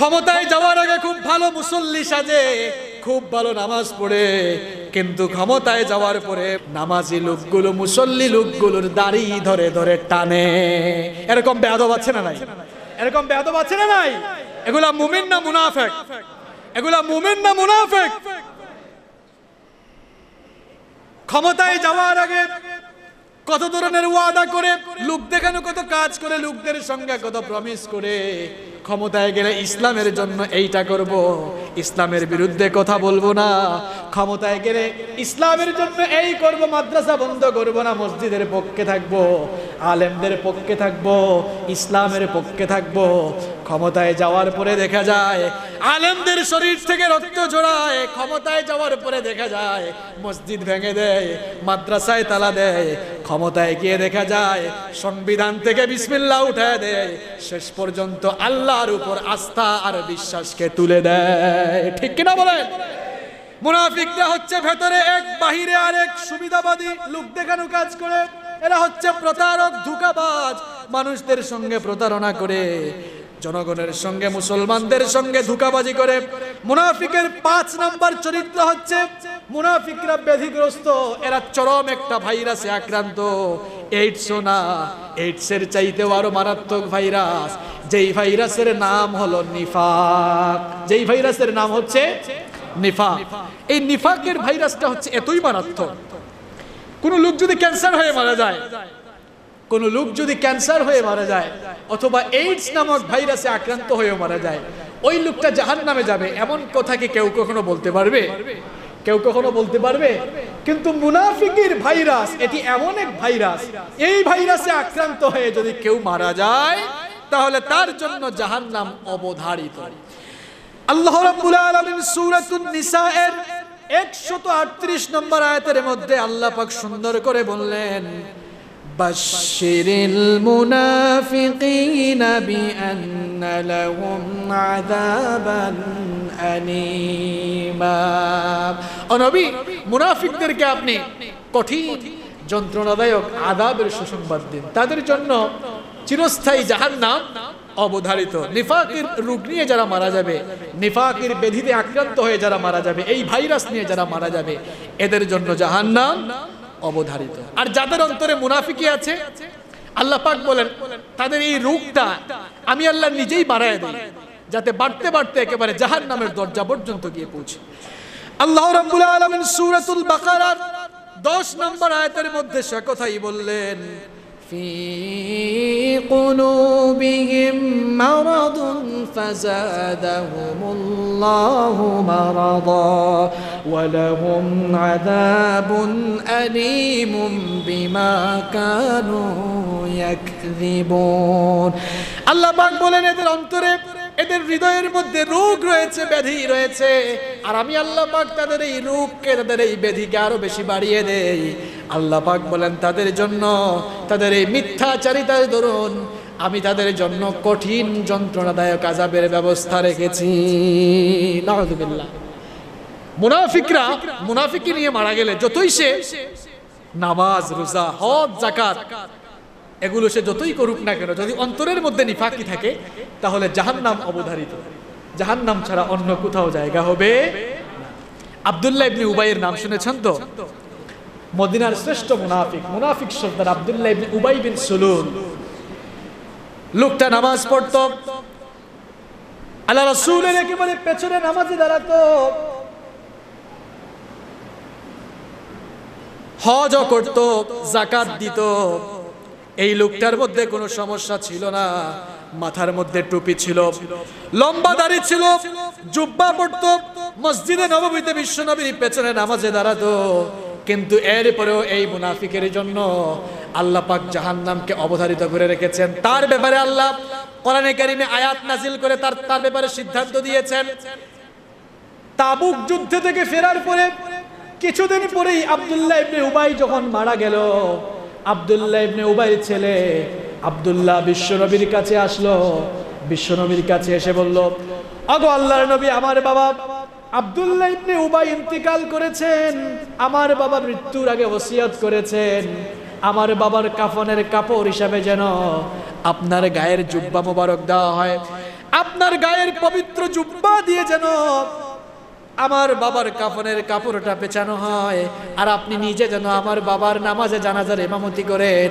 ক্ষমতায় যাওয়ার আগে খুব ভালো মুসল্লি সাজে খুব ভালো নামাজ পড়ে কিন্তু ক্ষমতায় যাওয়ার পরে নামাজি লোকগুলো মুসল্লি লোকগুলোর দাড়ি ধরে ধরে টানে এরকম বেয়াদব আছে না নাই এরকম বেহাদ আছে না নাই এগুলা মুমিন না মুনাফেক এগুলা মুমিন না মুনাফেক ক্ষমতায় যাওয়ার আগে কত ধরনের ওয়াদা করে লোক দেখানো কত কাজ করে লোকদের সঙ্গে কত প্রমিস করে ক্ষমতায় গেলে ইসলামের জন্য এইটা করব ইসলামের বিরুদ্ধে কথা বলবো না ক্ষমতায় গেলে ইসলামের জন্য এই করব মাদ্রাসা বন্ধ করব না মসজিদের পক্ষে থাকব আলেমদের পক্ষে থাকব ইসলামের পক্ষে থাকব ক্ষমতায় যাওয়ার পরে দেখা যায় আলেমদের শরীর থেকে রক্ত জোড়ায় ক্ষমতায় যাওয়ার পরে দেখা যায় মসজিদ ভেঙে দেয় মাদ্রাসায় তালা দেয় ক্ষমতায় গিয়ে দেখা যায় সংবিধান থেকে বিসমিল্লা উঠায় দেয় শেষ পর্যন্ত আল্লাহর উপর আস্থা আর বিশ্বাসকে তুলে দেয় ঠিক কিনা বলেন মুনাফিকরা হচ্ছে ভেতরে এক বাহিরে আরেক সুবিধাবাদী লোক দেখানো কাজ করে এরা হচ্ছে প্রতারক ধুকাবাজ মানুষদের সঙ্গে প্রতারণা করে জনগণের সঙ্গে মুসলমানদের সঙ্গে ধুকাবাজি করে মুনাফিকের পাঁচ নাম্বার চরিত্র হচ্ছে মুনাফিকরা ব্যাধিগ্রস্ত এরা চরম একটা ভাইরাসে আক্রান্ত এইডসও না এইডসের চাইতেও আরো মারাত্মক ভাইরাস যেই ভাইরাসের নাম হলো নিফাক যেই ভাইরাসের নাম হচ্ছে নিফাক এই নিফাকের ভাইরাসটা হচ্ছে এতই মারাত্মক কোন লোক যদি ক্যান্সার হয়ে মারা যায় কোনো লোক যদি ক্যান্সার হয়ে মারা যায় অথবা এইডস নামক ভাইরাসে আক্রান্ত হয়েও মারা যায় ওই লোকটা জাহান নামে যাবে এমন কথা কি কেউ কখনো বলতে পারবে কেউ কখনো বলতে পারবে কিন্তু মুনাফিকির ভাইরাস এটি এমন এক ভাইরাস এই ভাইরাসে আক্রান্ত হয়ে যদি কেউ মারা যায় তাহলে তার জন্য জাহান নাম অবধারিত আল্লাহ রাব্বুল আলামিন সূরাতুন নিসা এর 138 নম্বর আয়াতের মধ্যে আল্লাহ পাক সুন্দর করে বললেন بشر المنافقين بأن لهم عذابا أليما ونبي منافق در কঠিন যন্ত্রণাদায়ক আদাবের সুসংবাদ দিন তাদের জন্য চিরস্থায়ী জাহান নাম অবধারিত নিফাকের রোগ নিয়ে যারা মারা যাবে নিফাকের বেধিতে আক্রান্ত হয়ে যারা মারা যাবে এই ভাইরাস নিয়ে যারা মারা যাবে এদের জন্য জাহান্নাম অবধারিত আর যাদের অন্তরে মুনাফিকি আছে আল্লাহ পাক বলেন তাদের এই রোগটা আমি আল্লাহ নিজেই বাড়ায় দিই যাতে বাড়তে বাড়তে একেবারে জাহান নামের দরজা পর্যন্ত গিয়ে পৌঁছে আল্লাহ রাব্বুল আলামিন সূরাতুল বাকারার 10 নম্বর আয়াতের মধ্যে সে কথাই বললেন في قلوبهم مرض فزادهم الله مرضا ولهم عذاب أليم بما كانوا يكذبون الله أكبر لنا এদের হৃদয়ের মধ্যে রোগ রয়েছে ব্যাধি রয়েছে আর আমি আল্লাহ পাক তাদের এই রোগকে তাদের এই ব্যাধিকে আরো বেশি বাড়িয়ে দেই আল্লাহ পাক বলেন তাদের জন্য তাদের এই মিথ্যাচারিতার ধরুন আমি তাদের জন্য কঠিন যন্ত্রণাদায়ক আজাবের ব্যবস্থা রেখেছি নাহদুবিল্লাহ মুনাফিকরা মুনাফিকি নিয়ে মারা গেলে যতই সে নামাজ রোজা হজ জাকাত এগুলো সে যতই করুক না কেন যদি অন্তরের মধ্যে নিফাকি থাকে তাহলে নাম অবধারিত নাম ছাড়া অন্য কোথাও জায়গা হবে আবদুল্লাহ ইবনি উবাইয়ের নাম শুনেছেন তো মদিনার শ্রেষ্ঠ মুনাফিক মুনাফিক সর্দার আবদুল্লাহ ইবনি উবাই বিন সুলুন লোকটা নামাজ পড়ত আল্লাহ রসুলের একেবারে পেছনে নামাজে দাঁড়াতো হজ করত জাকাত দিত এই লোকটার মধ্যে কোনো সমস্যা ছিল না মাথার মধ্যে টুপি ছিল লম্বা দাড়ি ছিল জুব্বা পড়ত মসজিদে নবমীতে বিশ্বনবীর পেছনে নামাজে দাঁড়াতো কিন্তু এরপরেও এই মুনাফিকের জন্য আল্লাহ পাক জাহান্নামকে অবধারিত করে রেখেছেন তার ব্যাপারে আল্লাহ কোরআনে কারিমে আয়াত নাজিল করে তার তার ব্যাপারে সিদ্ধান্ত দিয়েছেন তাবুক যুদ্ধ থেকে ফেরার পরে কিছুদিন পরেই আবদুল্লাহ ইবনে উবাই যখন মারা গেল আবদুল্লাহ ইবনে উবাইয়ের ছেলে আবদুল্লাহ বিশ্বনবীর কাছে আসলো বিশ্বনবীর কাছে এসে বলল অগো আল্লাহর নবী আমার বাবা আবদুল্লাহ ইবনে উবাই ইন্তিকাল করেছেন আমার বাবা মৃত্যুর আগে ওসিয়াত করেছেন আমার বাবার কাফনের কাপড় হিসাবে যেন আপনার গায়ের জুব্বা মোবারক দেওয়া হয় আপনার গায়ের পবিত্র জুব্বা দিয়ে যেন আমার বাবার কাফনের কাপড়টা পেছানো হয় আর আপনি নিজে যেন আমার বাবার নামাজে জানাজার এমামতি করেন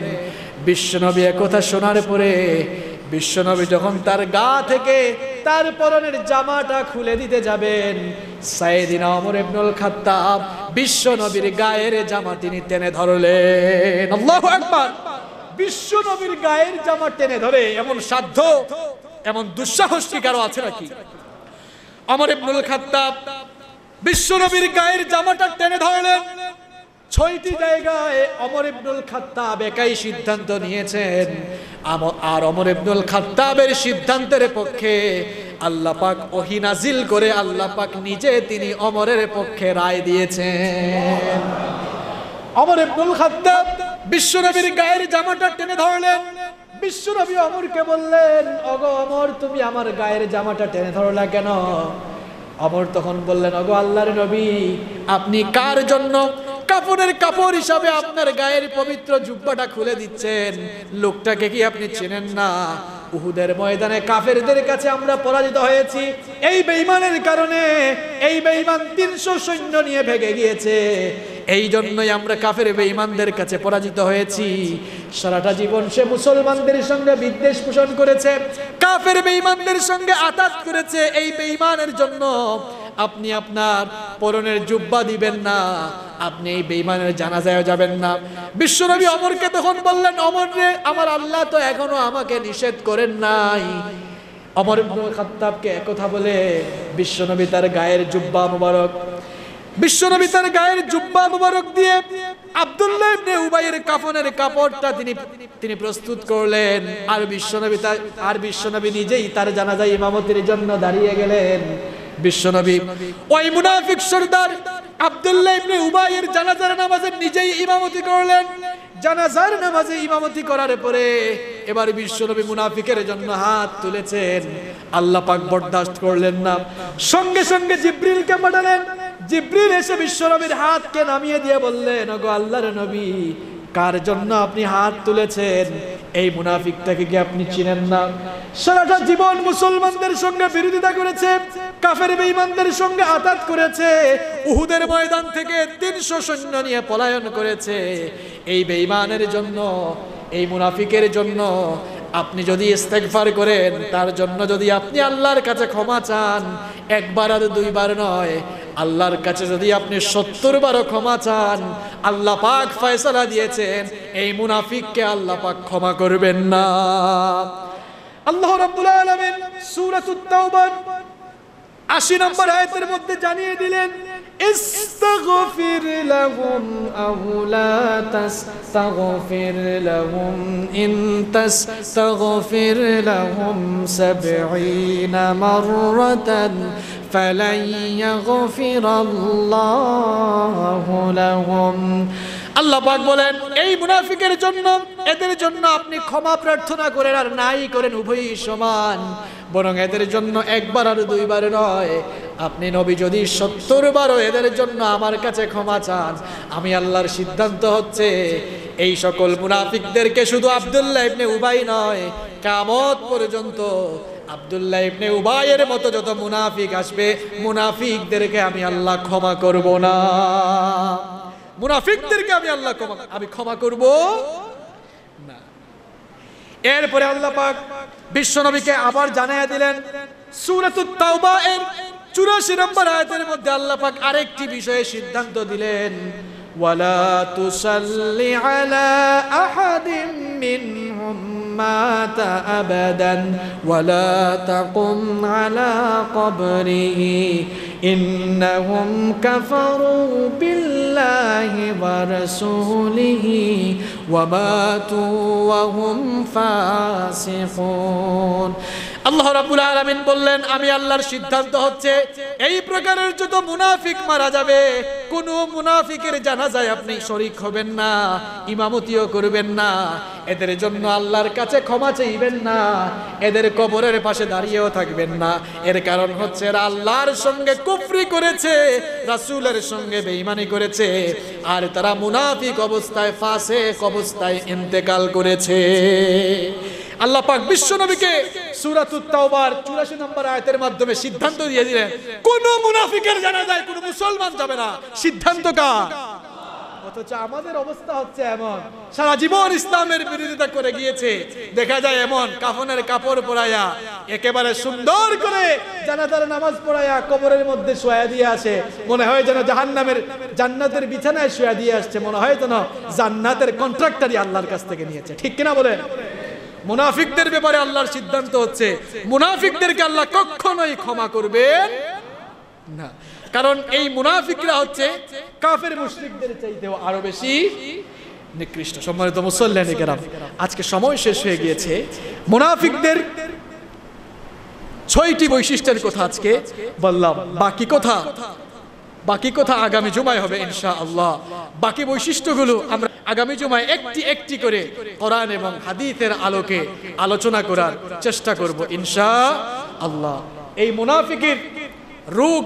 বিশ্বনবী একথা শোনার পরে বিশ্বনবী যখন তার গা থেকে তার পরনের জামাটা খুলে দিতে যাবেন সাইদিন অমর ইবনুল খাত্তাব বিশ্বনবীর গায়ের জামা তিনি টেনে ধরলেন আল্লাহু আকবার বিশ্বনবীর গায়ের জামা টেনে ধরে এমন সাধ্য এমন দুঃসাহস কি কারো আছে নাকি আমার ইবনুল খাত্তাব বিশ্বনবীর গায়ের জামাটা টেনে ধরলেন ছয়টি জায়গায় অমর ইবনুল খাত্তাব একাই সিদ্ধান্ত নিয়েছেন আর অমর ইবনুল খাত্তাবের সিদ্ধান্তের পক্ষে আল্লাহ পাক ওহি নাজিল করে আল্লাহ পাক নিজে তিনি অমরের পক্ষে রায় দিয়েছেন অমর ইবনুল খাত্তাব বিশ্বনবীর গায়ের জামাটা টেনে ধরলেন বিশ্বনবী অমরকে বললেন অগো অমর তুমি আমার গায়ের জামাটা টেনে ধরো না কেন অমর তখন বললেন অগো আল্লাহর নবী আপনি কার জন্য কাপড়ের কাপড় হিসাবে আপনার গায়ের পবিত্র জুব্বাটা খুলে দিচ্ছেন লোকটাকে কি আপনি চেনেন না উহুদের ময়দানে কাফেরদের কাছে আমরা পরাজিত হয়েছি এই বেইমানের কারণে এই বেইমান তিনশো সৈন্য নিয়ে ভেগে গিয়েছে এই জন্যই আমরা কাফের বেঈমানদের কাছে পরাজিত হয়েছি সারাটা জীবন সে মুসলমানদের সঙ্গে বিদ্বেষ পোষণ করেছে কাফের বেঈমানদের সঙ্গে আতাত করেছে এই বেঈমানের জন্য আপনি আপনার পরনের জুব্বা দিবেন না আপনি এই বেঈমানের জানাজায় যাবেন না বিশ্বনবী অমরকে তখন বললেন অমর রে আমার আল্লাহ তো এখনো আমাকে নিষেধ করেন নাই অমর খাত্তাবকে একথা বলে বিশ্বনবী তার গায়ের জুব্বা মোবারক বিশ্বনবী তার গায়ের জুব্বা মুবারক দিয়ে আব্দুল্লাহ ইবনে উবাইয়ের কাফনের কাপড়টা তিনি তিনি প্রস্তুত করলেন আর বিশ্বনবী তার আর বিশ্বনবী নিজেই তার জানাজা ইমামতির জন্য দাঁড়িয়ে গেলেন বিশ্বনবী ওই মুনাফিক সর্দার আব্দুল্লাহ ইবনে উবাইয়ের জানাজার নামাজে নিজেই ইমামতি করলেন জানাজার নামাজে ইমামতি করার পরে এবার বিশ্বনবী মুনাফিকের জন্য হাত তুলেছেন আল্লাহ পাক বরদাস্ত করলেন না সঙ্গে সঙ্গে জিব্রিলকে পাঠালেন জিব্রিল এসে বিশ্বনবীর হাতকে নামিয়ে দিয়ে বললেন ওগো আল্লাহর নবী কার জন্য আপনি হাত তুলেছেন এই মুনাফিকটাকে কি আপনি চিনেন না সারাটা জীবন মুসলমানদের সঙ্গে বিরোধিতা করেছে কাফের বেঈমানদের সঙ্গে আতাত করেছে উহুদের ময়দান থেকে তিনশো সৈন্য নিয়ে পলায়ন করেছে এই বেঈমানের জন্য এই মুনাফিকের জন্য আপনি যদি ইস্তেকফার করেন তার জন্য যদি আপনি আল্লাহর কাছে ক্ষমা চান একবার আর দুইবার নয় আল্লাহর কাছে যদি আপনি সত্তর বারও ক্ষমা চান আল্লাহ পাক ফয়সলা দিয়েছেন এই মুনাফিককে আল্লাহ পাক ক্ষমা করবেন না আল্লাহ রাব্বুল আলামিন সূরাতুত তাওবার 80 নম্বর আয়াতের মধ্যে জানিয়ে দিলেন استغفر لهم أو لا تستغفر لهم إن تستغفر لهم سبعين مرة فلن يغفر الله لهم আল্লাহ পাক বলেন এই মুনাফিকের জন্য এদের জন্য আপনি ক্ষমা প্রার্থনা করেন আর নাই করেন উভয়ই সমান বরং এদের জন্য একবার আর দুইবার নয় আপনি নবী যদি সত্তর বারও এদের জন্য আমার কাছে ক্ষমা চান আমি আল্লাহর সিদ্ধান্ত হচ্ছে এই সকল মুনাফিকদেরকে শুধু আবদুল্লাহ ইবনে উবাই নয় কামত পর্যন্ত আবদুল্লাহ ইবনে উবাইয়ের মতো যত মুনাফিক আসবে মুনাফিকদেরকে আমি আল্লাহ ক্ষমা করব না মুনাফিকদেরকে আমি আল্লাহ ক্ষমা আমি ক্ষমা করব না এরপরে আল্লাহ পাক বিশ্বনবীকে আবার জানাইয়া দিলেন সুরাতুত তাওবা এর চুরাশি নম্বর আয়াতের মধ্যে আল্লাহ পাক আরেকটি বিষয়ে সিদ্ধান্ত দিলেন ولا تصل على احد منهم مات ابدا ولا تقم على قبره انهم كفروا بالله ورسوله وماتوا وهم فاسقون আল্লাহ রাবুল আলমিন বললেন আমি আল্লাহর সিদ্ধান্ত হচ্ছে এই প্রকারের যত মুনাফিক মারা যাবে কোন মুনাফিকের জানা যায় আপনি শরিক হবেন না ইমামতিও করবেন না এদের জন্য আল্লাহর কাছে ক্ষমা চাইবেন না এদের কবরের পাশে দাঁড়িয়েও থাকবেন না এর কারণ হচ্ছে এরা আল্লাহর সঙ্গে কুফরি করেছে রাসুলের সঙ্গে বেইমানি করেছে আর তারা মুনাফিক অবস্থায় ফাঁসে অবস্থায় ইন্তেকাল করেছে আল্লাহ পাক বিশ্ব নবীকে সুরাতুত তাওবার 84 নম্বর আয়াতের মাধ্যমে সিদ্ধান্ত দিয়ে দিলেন কোন মুনাফিকের জানাজায় কোন মুসলমান যাবে না সিদ্ধান্ত কার অথচ আমাদের অবস্থা হচ্ছে এমন সারা জীবন ইসলামের বিরোধিতা করে গিয়েছে দেখা যায় এমন কাফনের কাপড় পরায়া একেবারে সুন্দর করে জানাজার নামাজ পড়ায়া কবরের মধ্যে শোয়া দিয়ে আসে মনে হয় যেন জাহান্নামের জান্নাতের বিছানায় শোয়া দিয়ে আসছে মনে হয় যেন জান্নাতের কন্ট্রাক্টারই আল্লাহর কাছ থেকে নিয়েছে ঠিক কিনা বলেন মুনাফিকদের ব্যাপারে আল্লাহর সিদ্ধান্ত হচ্ছে মুনাফিকদেরকে আল্লাহ কখনোই ক্ষমা করবেন না কারণ এই মুনাফিকরা হচ্ছে কাফের মুশরিকদের চাইতেও আরো বেশি নিকৃষ্ট সম্মানিত মুসল্লানি কেরাম আজকে সময় শেষ হয়ে গিয়েছে মুনাফিকদের ছয়টি বৈশিষ্ট্যের কথা আজকে বললাম বাকি কথা বাকি কথা আগামী জুমায় হবে ইনশা আল্লাহ বাকি বৈশিষ্ট্যগুলো আমরা আগামী জুমায় একটি একটি করে কোরআন এবং হাদিসের আলোকে আলোচনা করার চেষ্টা করব ইনশা আল্লাহ এই মুনাফিকের রোগ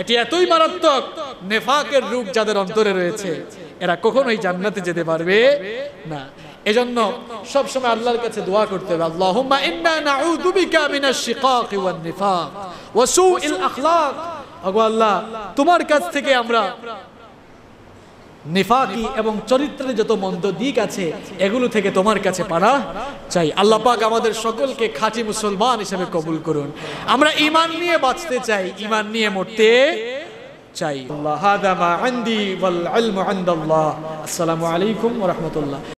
এটি এতই মারাত্মক নেফাকের রোগ যাদের অন্তরে রয়েছে এরা কখনোই জান্নাতে যেতে পারবে না এজন্য সবসময় আল্লাহর কাছে দোয়া করতে হবে আল্লাহুম্মা ইন্না নাউযু বিকা মিনাশ শিকাক ওয়ান নিফাক ওয়া সুউল আখলাক ভগবান আল্লাহ তোমার কাছ থেকে আমরা নিফাকি এবং চরিত্রের যত মন্দ দিক আছে এগুলো থেকে তোমার কাছে পারা চাই আল্লাহ পাক আমাদের সকলকে খাঁটি মুসলমান হিসেবে কবুল করুন আমরা ইমান নিয়ে বাঁচতে চাই ইমান নিয়ে মরতে চাই আল্লাহ আসসালামু আলাইকুম রহমতুল্লাহ